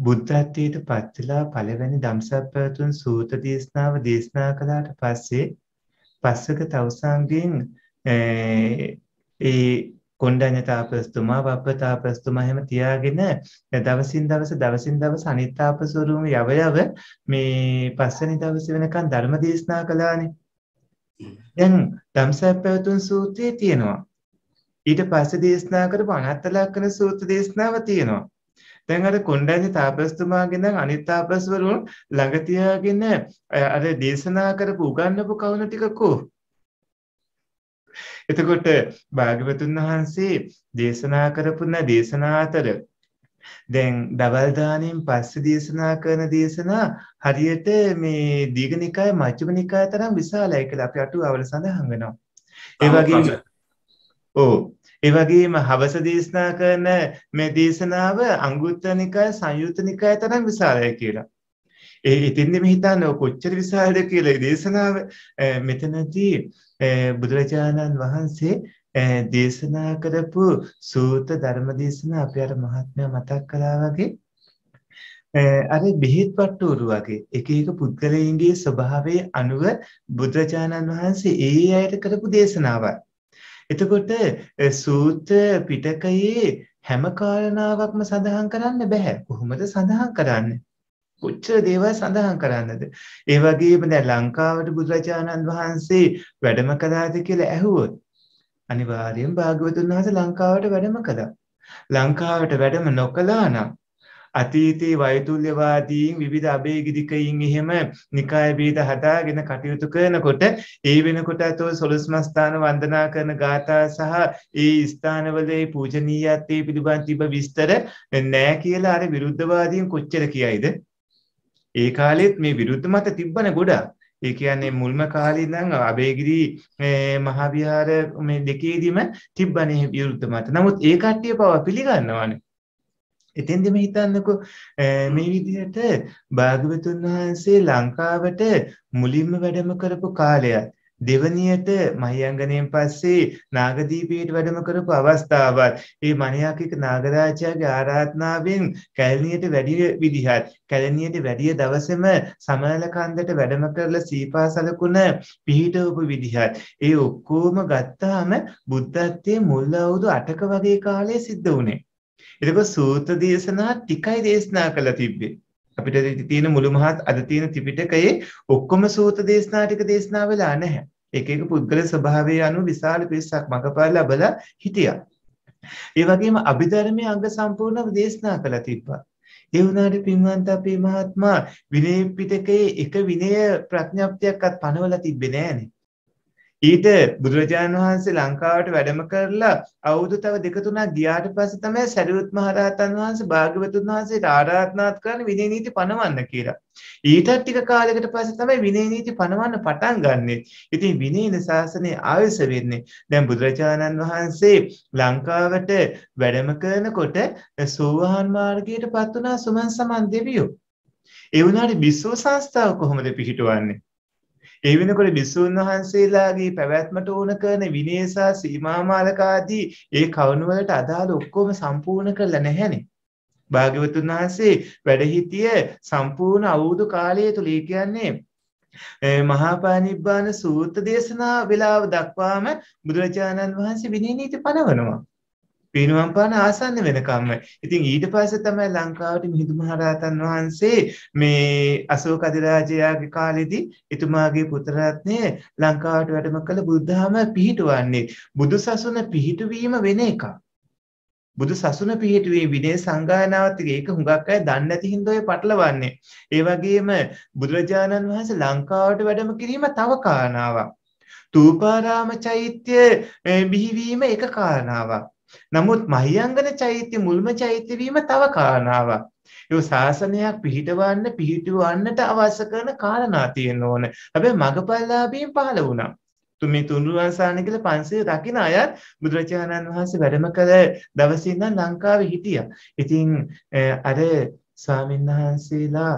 බුද්ධත්වයට පත්වලා පළවැනි ධම්සප්පවතුන් සූත්‍ර දේශනාව දේශනා කළාට පස්සේ පස්සක තවුසාංගෙන් ඒ කොණ්ඩඤ්ඤ තාපස්තුමා වප්ප තාපස්තුමා එහෙම තියාගෙන දවසින් දවස දවසින් දවස අනිත් තාපසවරුන් යව යව මේ පස්වෙනි දවසේ වෙනකන් ධර්ම දේශනා කළානේ. දැන් ධම්සප්පවතුන් සූත්‍රයේ තියෙනවා. ඊට පස්සේ දේශනා කරපු අනත්ත ලක්ෂණ සූත්‍ර දේශනාව තියෙනවා. දැන් අර කොණ්ඩඤ්ඤ තාපස්තුමාගෙන් දැන් අනිත් තාපස්වරුන් ළඟ තියාගෙන අර දේශනා කරපු උගන්වපු කවුණ ටිකකෝ එතකොට භාග්‍යවතුන් වහන්සේ දේශනා කරපු නා දේශනා අතර දැන් දවල් දාණයෙන් පස්සේ දේශනා කරන දේශනා හරියට මේ දීඝනිකාය මජ්ක්‍ධිමනිකාය තරම් විශාලයි කියලා අපි අටුවාවල සඳහන් වෙනවා. ඒ වගේම ඕ ඒ වගේම හවස දේශනා කරන මේ දේශනාව අංගුත්තර නිකාය සංයුත්ත නිකාය තරම් විශාලයි කියලා. ඒ ඉතින්දි මේ හිතන්නේ කොච්චර විශාලද කියලා දේශනාව මෙතනදී බුදුරජාණන් වහන්සේ දේශනා කරපු සූත ධර්ම දේශනා අපේ අර මහත්මයා මතක් කළා වගේ අර බෙහෙත් පට්ටෝරු වගේ එක එක පුද්ගලයන්ගේ ස්වභාවයේ අනුව බුදුරජාණන් වහන්සේ ඒ අයට කරපු දේශනාවක්. එතකොට සූත්‍ර පිටකයේ හැම කාරණාවක්ම සඳහන් කරන්න බෑ. කොහොමද සඳහන් කරන්නේ? කොච්චර දේවල් සඳහන් කරන්නද? ඒ වගේම දැන් ලංකාවට බුදුරජාණන් වහන්සේ වැඩම කළාද කියලා ඇහුවොත් අනිවාර්යෙන් භාග්‍යවතුන් වහන්සේ ලංකාවට වැඩම කළා. ලංකාවට වැඩම නොකළා නම් අතීතයේ වෛතුල්‍යවාදීන් විවිධ අභේගිරිකයින් එහෙම නිකාය බේද හදාගෙන කටයුතු කරනකොට ඒ වෙනකොට අතෝ සොළොස්ම ස්ථාන වන්දනා කරන ගාථා සහ ඒ ස්ථානවල ඒ පූජනීයත්වයේ පිළිබඳ තිබ විස්තර නෑ කියලා අර විරුද්ධවාදීන් කොච්චර කියයිද ඒ කාලෙත් මේ විරුද්ධ මත තිබ්බන ගොඩක් ඒ කියන්නේ මුල්ම කාලේ ඉඳන් අබේගිරි මහා විහාර මේ දෙකේදීම තිබ්බනේ විරුද්ධ මත. නමුත් ඒ කට්ටිය පව පිළිගන්නවානේ. එතෙන්දම හිතන්නකො මේ විදිහට භාග්‍යවතුන් වහන්සේ ලංකාවට මුලින්ම වැඩම කරපු කාලයත් දෙවනියට මහියංගණයෙන් පස්සේ නාගදීපයට වැඩම කරපු අවස්ථාවත් ඒ මණයාකික නාගරාජයාගේ ආරාධනාවෙන් කැලණියට වැඩි විදිහත් කැලණියට වැඩි දවසේම සමනලකන්දට වැඩම කරලා සීපාසලකුණ පිහිටවපු විදිහත් ඒ ඔක්කොම ගත්තාම බුද්ධත්වයේ මුල් අවුරුදු 8ක වගේ කාලයේ සිද්ධ වුණේ එතකොට සූත්‍ර දේශනා ටිකයි දේශනා කළා තිබ්බේ. අපිට තියෙන මුළු මහත් අද තියෙන ත්‍රිපිටකයේ ඔක්කොම සූත්‍ර දේශනා ටික දේශනා වෙලා නැහැ. එක එක පුද්ගල ස්වභාවය අනුව විශාල පිරිසක් මඟපල් ලැබලා හිටියා. ඒ වගේම අභිධර්මයේ අංග සම්පූර්ණව දේශනා කළා තිබ්බා. ඒ වුණාට පින්වන්ත අපේ මහත්මයා විනය පිටකයේ එක විනය ප්‍රඥාප්තියක්වත් පනවලා තිබ්බේ නෑනේ. ඊට බුදුරජාණන් වහන්සේ ලංකාවට වැඩම කරලා අවුරුදු තව දෙක තුනක් ගියාට පස්සේ තමයි සරියුත් මහරහතන් වහන්සේ භාග්‍යවතුන් වහන්සේට ආරාධනාත් කරන්නේ විනය නීති පනවන්න කියලා. ඊටත් ටික කාලයකට පස්සේ තමයි විනය නීති පනවන්න පටන් ගන්නෙ. ඉතින් විනයන ශාසනය ආවිස වෙන්නේ. දැන් බුදුරජාණන් වහන්සේ ලංකාවට වැඩම කරනකොට සෝවාන් මාර්ගයට පත් වුණා සුමන් සමන් දෙවියෝ. ඒ වුණාට විශ්ව සංස්ථාව කොහොමද පිහිටවන්නේ? ඒ වෙනකොට බිසුන් වහන්සේලාගේ පැවැත්මට ඕන කරන විනේසා සීමාමාලකාදී ඒ කවුණු වලට අදාළ ඔක්කොම සම්පූර්ණ කරලා නැහැනේ. භාග්‍යවතුන් වහන්සේ වැඩ හිටිය සම්පූර්ණ අවුරුදු කාලය තුල කියන්නේ මහාපානිබ්බාන සූත්‍ර දේශනා වෙලාව දක්වාම බුදුරජාණන් වහන්සේ විනය නීති පනවනවා. පිනුවම් පාන ආසන්න වෙනකම්ම. ඉතින් ඊට පස්සේ තමයි ලංකාවට මිහිඳු මහරහතන් වහන්සේ මේ අශෝක අධිරාජයාගේ කාලෙදී එතුමාගේ පුත්‍රරත්නය ලංකාවට වැඩම කළ බුද්ධාම පිහිටවන්නේ. බුදුසසුන පිහිටවීම වෙන එකක්. බුදු සසුන පිහිටුවේ විනය සංගායනාවත් එක හුඟක් අය දන්නේ නැති හින්දා ඔය පටලවන්නේ. ඒ වගේම බුදුරජාණන් වහන්සේ ලංකාවට වැඩම කිරීම තව කාරණාවක්. තූපාරාම චෛත්‍ය බිහිවීම එක කාරණාවක්. නමුත් මහියංගන චෛත්‍ය මුල්ම චෛත්‍ය වීම තව කාරණාවක්. ඒ ශාසනයක් පිහිටවන්න පිහිටවන්නට අවශ්‍ය කරන කාරණා තියෙන්න ඕන. හැබැයි මගපල්ලාභීන් පහළ වුණා. තුමි තුනුරුවන්සාන කියලා 500 රකින්න අයත් බුදුරජාණන් වහන්සේ වැඩම කළ දවසේ ඉඳන් ලංකාවේ හිටියා. ඉතින් අර ස්වාමීන් වහන්සේලා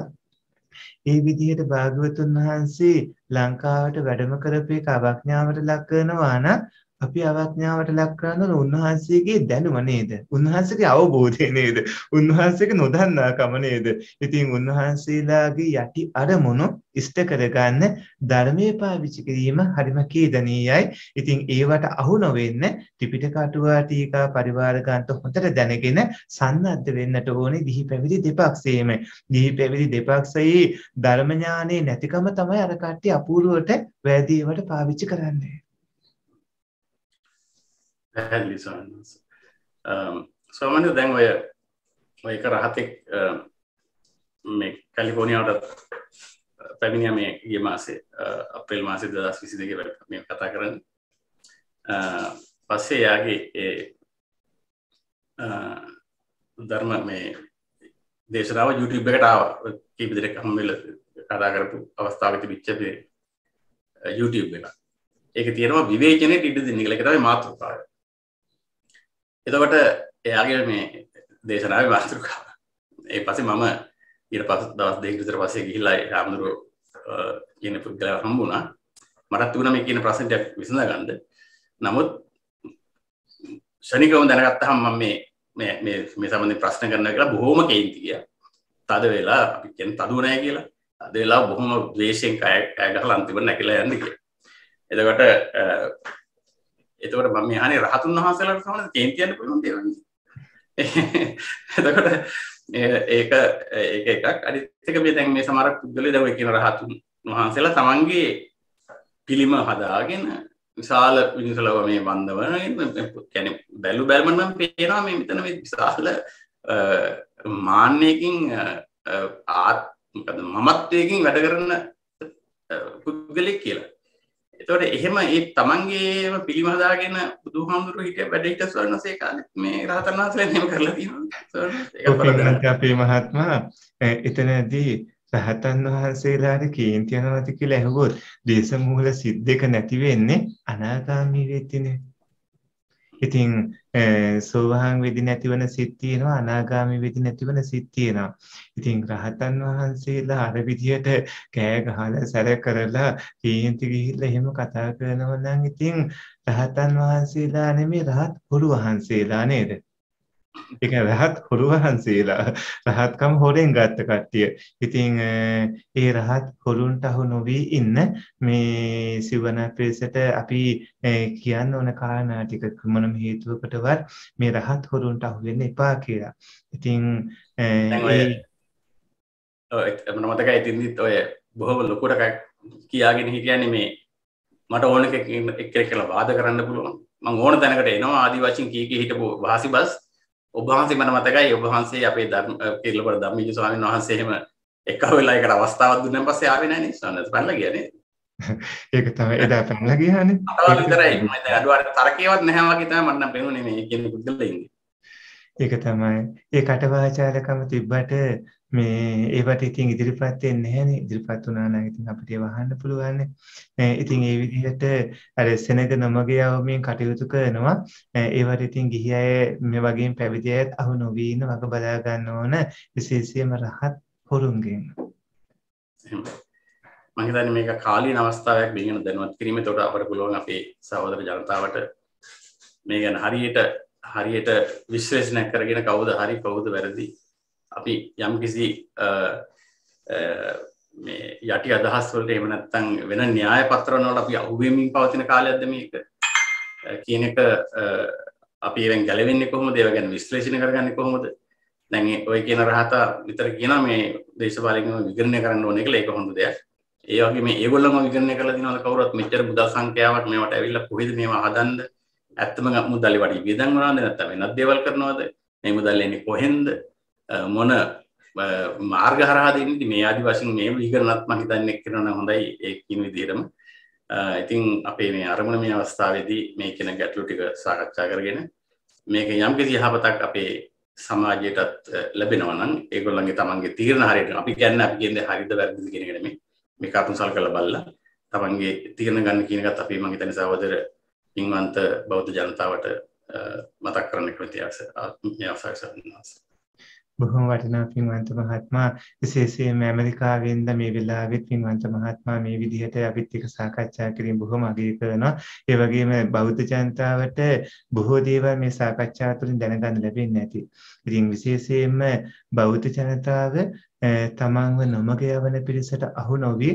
ඒ විදිහට භාග්‍යවතුන් වහන්සේ ලංකාවට වැඩම කරපු එක අවඥාවට ලක් කරනවා නම් අපි අවඥාවට ලක් කරන්නේ උන්වහන්සේගේ දැනුම නේද? උන්වහන්සේගේ අවබෝධය නේද? උන්වහන්සේගේ නොදන්නාකම නේද? ඉතින් උන්වහන්සේලාගේ යටි අරමුණු ඉෂ්ට කරගන්න ධර්මයේ පාවිච්චි කිරීම හරිම කේදණීයයි. ඉතින් ඒවට අහු නොවෙන්න ත්‍රිපිටක අටුවා ටීකා පරිවාර ගන්නට හොඳට දැනගෙන සන්නද්ධ වෙන්නට ඕනේ දිහි පැවිදි දෙපක්ෂයේම. දිහි පැවිදි දෙපක්ෂයේ ධර්ම ඥානේ නැතිකම තමයි අර කට්ටිය අපූර්වට වැදීමට පාවිච්චි කරන්නේ. පැහැදිලි සවන්නස um, සමන්ද දැන් ඔය ඔයක රහතෙක් um, මේ කැලිකෝනිියාවට uh, පැමිණිය මේ ගිය මාසේ uh, අපේල් මාසේ දස් විසි දෙක මේ කතා කරන්න uh, පස්සේ යාගේ ඒ ධර්ම මේ දේශනාව YouTube එකට ආවා කීප දෙනෙක් හම්බෙලා කතා කරපු අවස්ථාවක තිබිච්ච මේ YouTube එක. ඒක තියෙනවා විවේචනයේ ඉඩ දෙන්නේ කියලා ඒක තමයි මාතෘකාව. එතකොට එයාගේ මේ දේශනාව වාස්තෘකා ඒ පසේ මම ඊට පස දවස් දෙක විතර පස්සේ ගිහිල්ලා රාමඳුරු කියන පුද්ගලයා හම්බුණා මටත් තිබුණා මේ කියන ප්‍රශ්නට විසඳ ගන්න නමුත් ශනිකවම දැනගත්තහම මම මේ මේ මේ මේ සම්බන්ධයෙන් ප්‍රශ්න කරනවා කියලා බොහොම කේන්ති ගියා තද වෙලා අපි කියන්නේ තදුව නැහැ කියලා අද වෙලා බොහොම ද්වේෂයෙන් කය කය ගහලා අන්තිමට නැකිලා යන්නේ කියලා එතකොට එතකොට මම මේ අනේ රහතුන් වහන්සේලාට සමහරවිට චේන් කියන්න පුළුවන් දේවල් නේද එතකොට ඒක ඒක එකක් අනිත් එක මේ දැන් මේ සමහර පුද්ගලයෝ දැන් ඔය කියන රහතුන් වහන්සේලා තමන්ගේ පිළිම හදාගෙන විශාල විනිසලව මේ බන්ධවන කියන්නේ බැලු බැලම නම් පේනවා මේ මෙතන මේ විශාල මාන්නයකින් ආත් මමත්වයකින් වැඩ කරන පුද්ගලෙක් කියලා එතවට එහෙම ඒ තමන්ගේම පිළිමදාගෙන බුදුහාමුදුරු හිට වැඩට ස්වර්ණසේ කාල මේ රහතන්නාසර නම කරලතිීම අපේ මහත්ම එතනදී රහතන් වහන්සේලාට කේන්තියනවති කියලා ඇහුවොත් දේශමූල සිද්ධක නැතිවෙන්නේ අනාගාමී වෙත්තිනේ ඉතින් සෝවාන් වෙදි නැතිවන සිත් තියෙනවා අනාගාමි වෙදි නැතිවන සිත් තියෙනවා. ඉතින් රහතන් වහන්සේලා අර විදියට කෑ ගහලා සැර කරලා කීයන්ති ගිහිල්ලා එහෙම කතා කරනවා නම් ඉතින් රහතන් වහන්සේලා නෙමෙයි රහත් ගුරු වහන්සේලා නේද? ඒක රහත් හොරුවහන්සේලා රහත්කම් හොරෙන් ගත්ත කට්ටිය. ඉතින් ඒ රහත් හොරුන්ට අහු නොවී ඉන්න මේ සිවණ ප්‍රේසට අපි කියන්න ඕන කාරණා ටික මොනම හේතුවකටවත් මේ රහත් හොරුන්ට අහු වෙන්න එපා කියලා. ඉතින් ඔය මට මතකයි ඉතින්දිත් ඔය බොහොම ලොකුට කියාගෙන හිටියන්නේ මේ මට ඕන එක එක්කෙනෙක් කියලා වාද කරන්න පුළුවන්. මම ඕන තැනකට එනවා ආදි වශයෙන් කී කී හිටපු වාසි බස් ඔබහන්සේ මන මතකයි ඔබහන්සේ අපේ ධර්ම කිරලපට ධම්මික ස්වාමීන් වහන්සේම එකව වෙලා එකට අවස්ථාවක් දුන්නන් පස්සේ ආවේ නැහැ නේ ස්වාමීන් වහන්සේ කියන්නේ ඒක තමයි එදා පැනලා ගියානේ අතවල විතරයි මම දැන් අඩුවාර තරකේවත් නැහැ වගේ තමයි මට නම් පෙනුනේ මේ කියන පුද්ගලයින්ගේ ඒක තමයි ඒ කටවාචාරකම තිබ්බට මේ ඒවට ඉතින් ඉදිරිපත් වෙන්නේ නැහැනේ ඉදිරිපත් වුණා නම් ඉතින් අපිට ඒව අහන්න පුළුවන් ඉතින් ඒ විදිහට අර සෙනඟ නොමගේ යවමින් කටයුතු කරනවා ඒවට ඉතින් ගිහි අය මේ වගේම පැවිදි අයත් අහු නොවී ඉන්න වග බලා ගන්න ඕන විශේෂයෙන්ම රහත් හොරුන්ගෙන් මම හිතන්නේ මේක කාලීන අවස්ථාවක් මේ ගැන දැනුවත් කිරීම එතකොට අපට පුළුවන් අපේ සහෝදර ජනතාවට මේ ගැන හරියට හරියට විශ්ලේෂණයක් කරගෙන කවුද හරි කවුද වැරදි අපි යම්කිසි යටි අදහස්වලට එමනත්තං වෙන න්‍යාය පත්‍රනවට අපි අහුවමින් පවතින කාලයක්ද මේක කියන එක අපි ඒෙන් ගැලවෙන්න කොහොම දේව ගැන විශ්ලේෂණ කරගන්න කොහොමද දැන් ඔය කියන රහතා විතර කියන මේ දේශපාලකම විගරණය කරන්න ඕන එක ඒක හොඳ දෙයක් ඒ වගේ මේ ඒගොල්ලම විගරණය කරලා දිනවල කවුරුත් මෙච්චර බුදා සංඛ්‍යාවක් මේවට ඇවිල්ලා කොහෙද මේවා හදන්නේ ඇත්තම මුදල් වඩි වියදම් කරනවද නැත්නම් වෙනත් දේවල් කරනවද මේ මුදල් එන්නේ කොහෙන්ද මොන මාර්ගහරහදදි මේ අඩි වශයෙන් මේ විගරනත් මහිතන්නෙක් කරන හොඳයි ඒකින් විදිරම ඉතින් අපේ මේ අරමුණ මේ අවස්ථාවේදී මේ කෙන ගැටලු ටික සාකච්ඡා කරගෙන මේක යම් කිසි යහපතක් අපේ සමාජයටත් ලැබෙනවනම් ඒගොල්ලන්ගේ තමන්ගේ තීරණ හරියට අපි කියන්නේ අපි කියන්නේ හරිද වැරදිද කියන එක නෙමෙයි මේ කරුණසල් කරලා බලලා තමන්ගේ තීරණ ගන්න කියන එකත් අපි මම හිතන්නේ සහෝදර පින්වන්ත බෞද්ධ ජනතාවට මතක් කරන්න කැමතියි අවසරයි බොහොම වටිනා පින්වන්ත මහත්මයා විශේෂයෙන්ම ඇමරිකාවෙන්ද මේ වෙලාවෙත් පින්වන්ත මහත්මයා මේ විදිහට අපිත් එක්ක සාකච්ඡා කිරීම බොහොම අගය කරනවා. ඒ වගේම බෞද්ධ ජනතාවට බොහෝ දේවල් මේ සාකච්ඡා තුළින් දැනගන්න ලැබෙන්නේ නැති. ඉතින් විශේෂයෙන්ම බෞද්ධ ජනතාව තමන්ව නොමග යවන පිරිසට අහු නොවි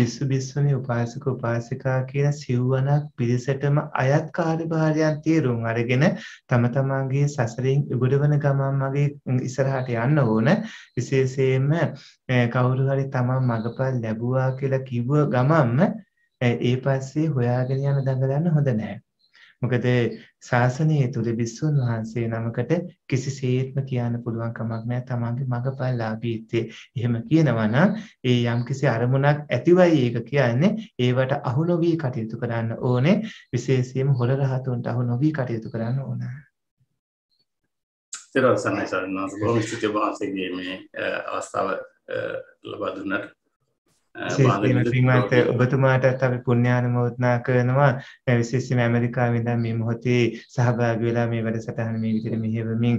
බිස්සු බිස්සුනි උපාසක උපාසිකා කියන සිව්වනක් පිරිසටම අයත් කාර්යභාරයන් තීරුම් අරගෙන තම තමන්ගේ සසරින් උගඩවන ගමන් මගේ ඉස්සරහට යන්න ඕන විශේෂයෙන්ම කවුරු හරි තමන් මගපල් ලැබුවා කියලා කිව්ව ගමන්ම ඒ පස්සේ හොයාගෙන යන දඟලන්න හොඳ නැහැ මොකද ශාසනයේ තුල බිස්සුන් වහන්සේ නමකට කිසිසේත්ම කියන්න පුළුවන් කමක් නැහැ තමන්ගේ මගපල්ලාභීත්වය. එහෙම කියනවා නම් ඒ යම්කිසි අරමුණක් ඇතිවයි ඒක කියන්නේ ඒවට අහු නොවි කටයුතු කරන්න ඕනේ. විශේෂයෙන්ම හොර රහතුන්ට අහු නොවි කටයුතු කරන්න ඕන. සිරසන්නයි සරණස් බොහොම ස්තුතියි වහන්සේගේ මේ අවස්ථාව ලබා දුන්නට. ්‍රීමන්ත ඔබතුමාටත් අපි පුුණ්‍යානමෝත්නා කරනවා විශේෂම ඇමරිකාවිදන් මේ මොහොතේ සහභාග වෙලා මේ වැඩ සටහන මේ විතර මෙහෙවමින්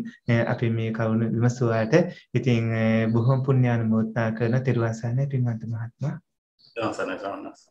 අපි මේ කවුණු විමසුවාට ඉතිං බොහොම පුුණ්‍යානමෝත්නා කරන තෙරවාසානය පින්වන්ත මහත්ම දසන සන්නස්.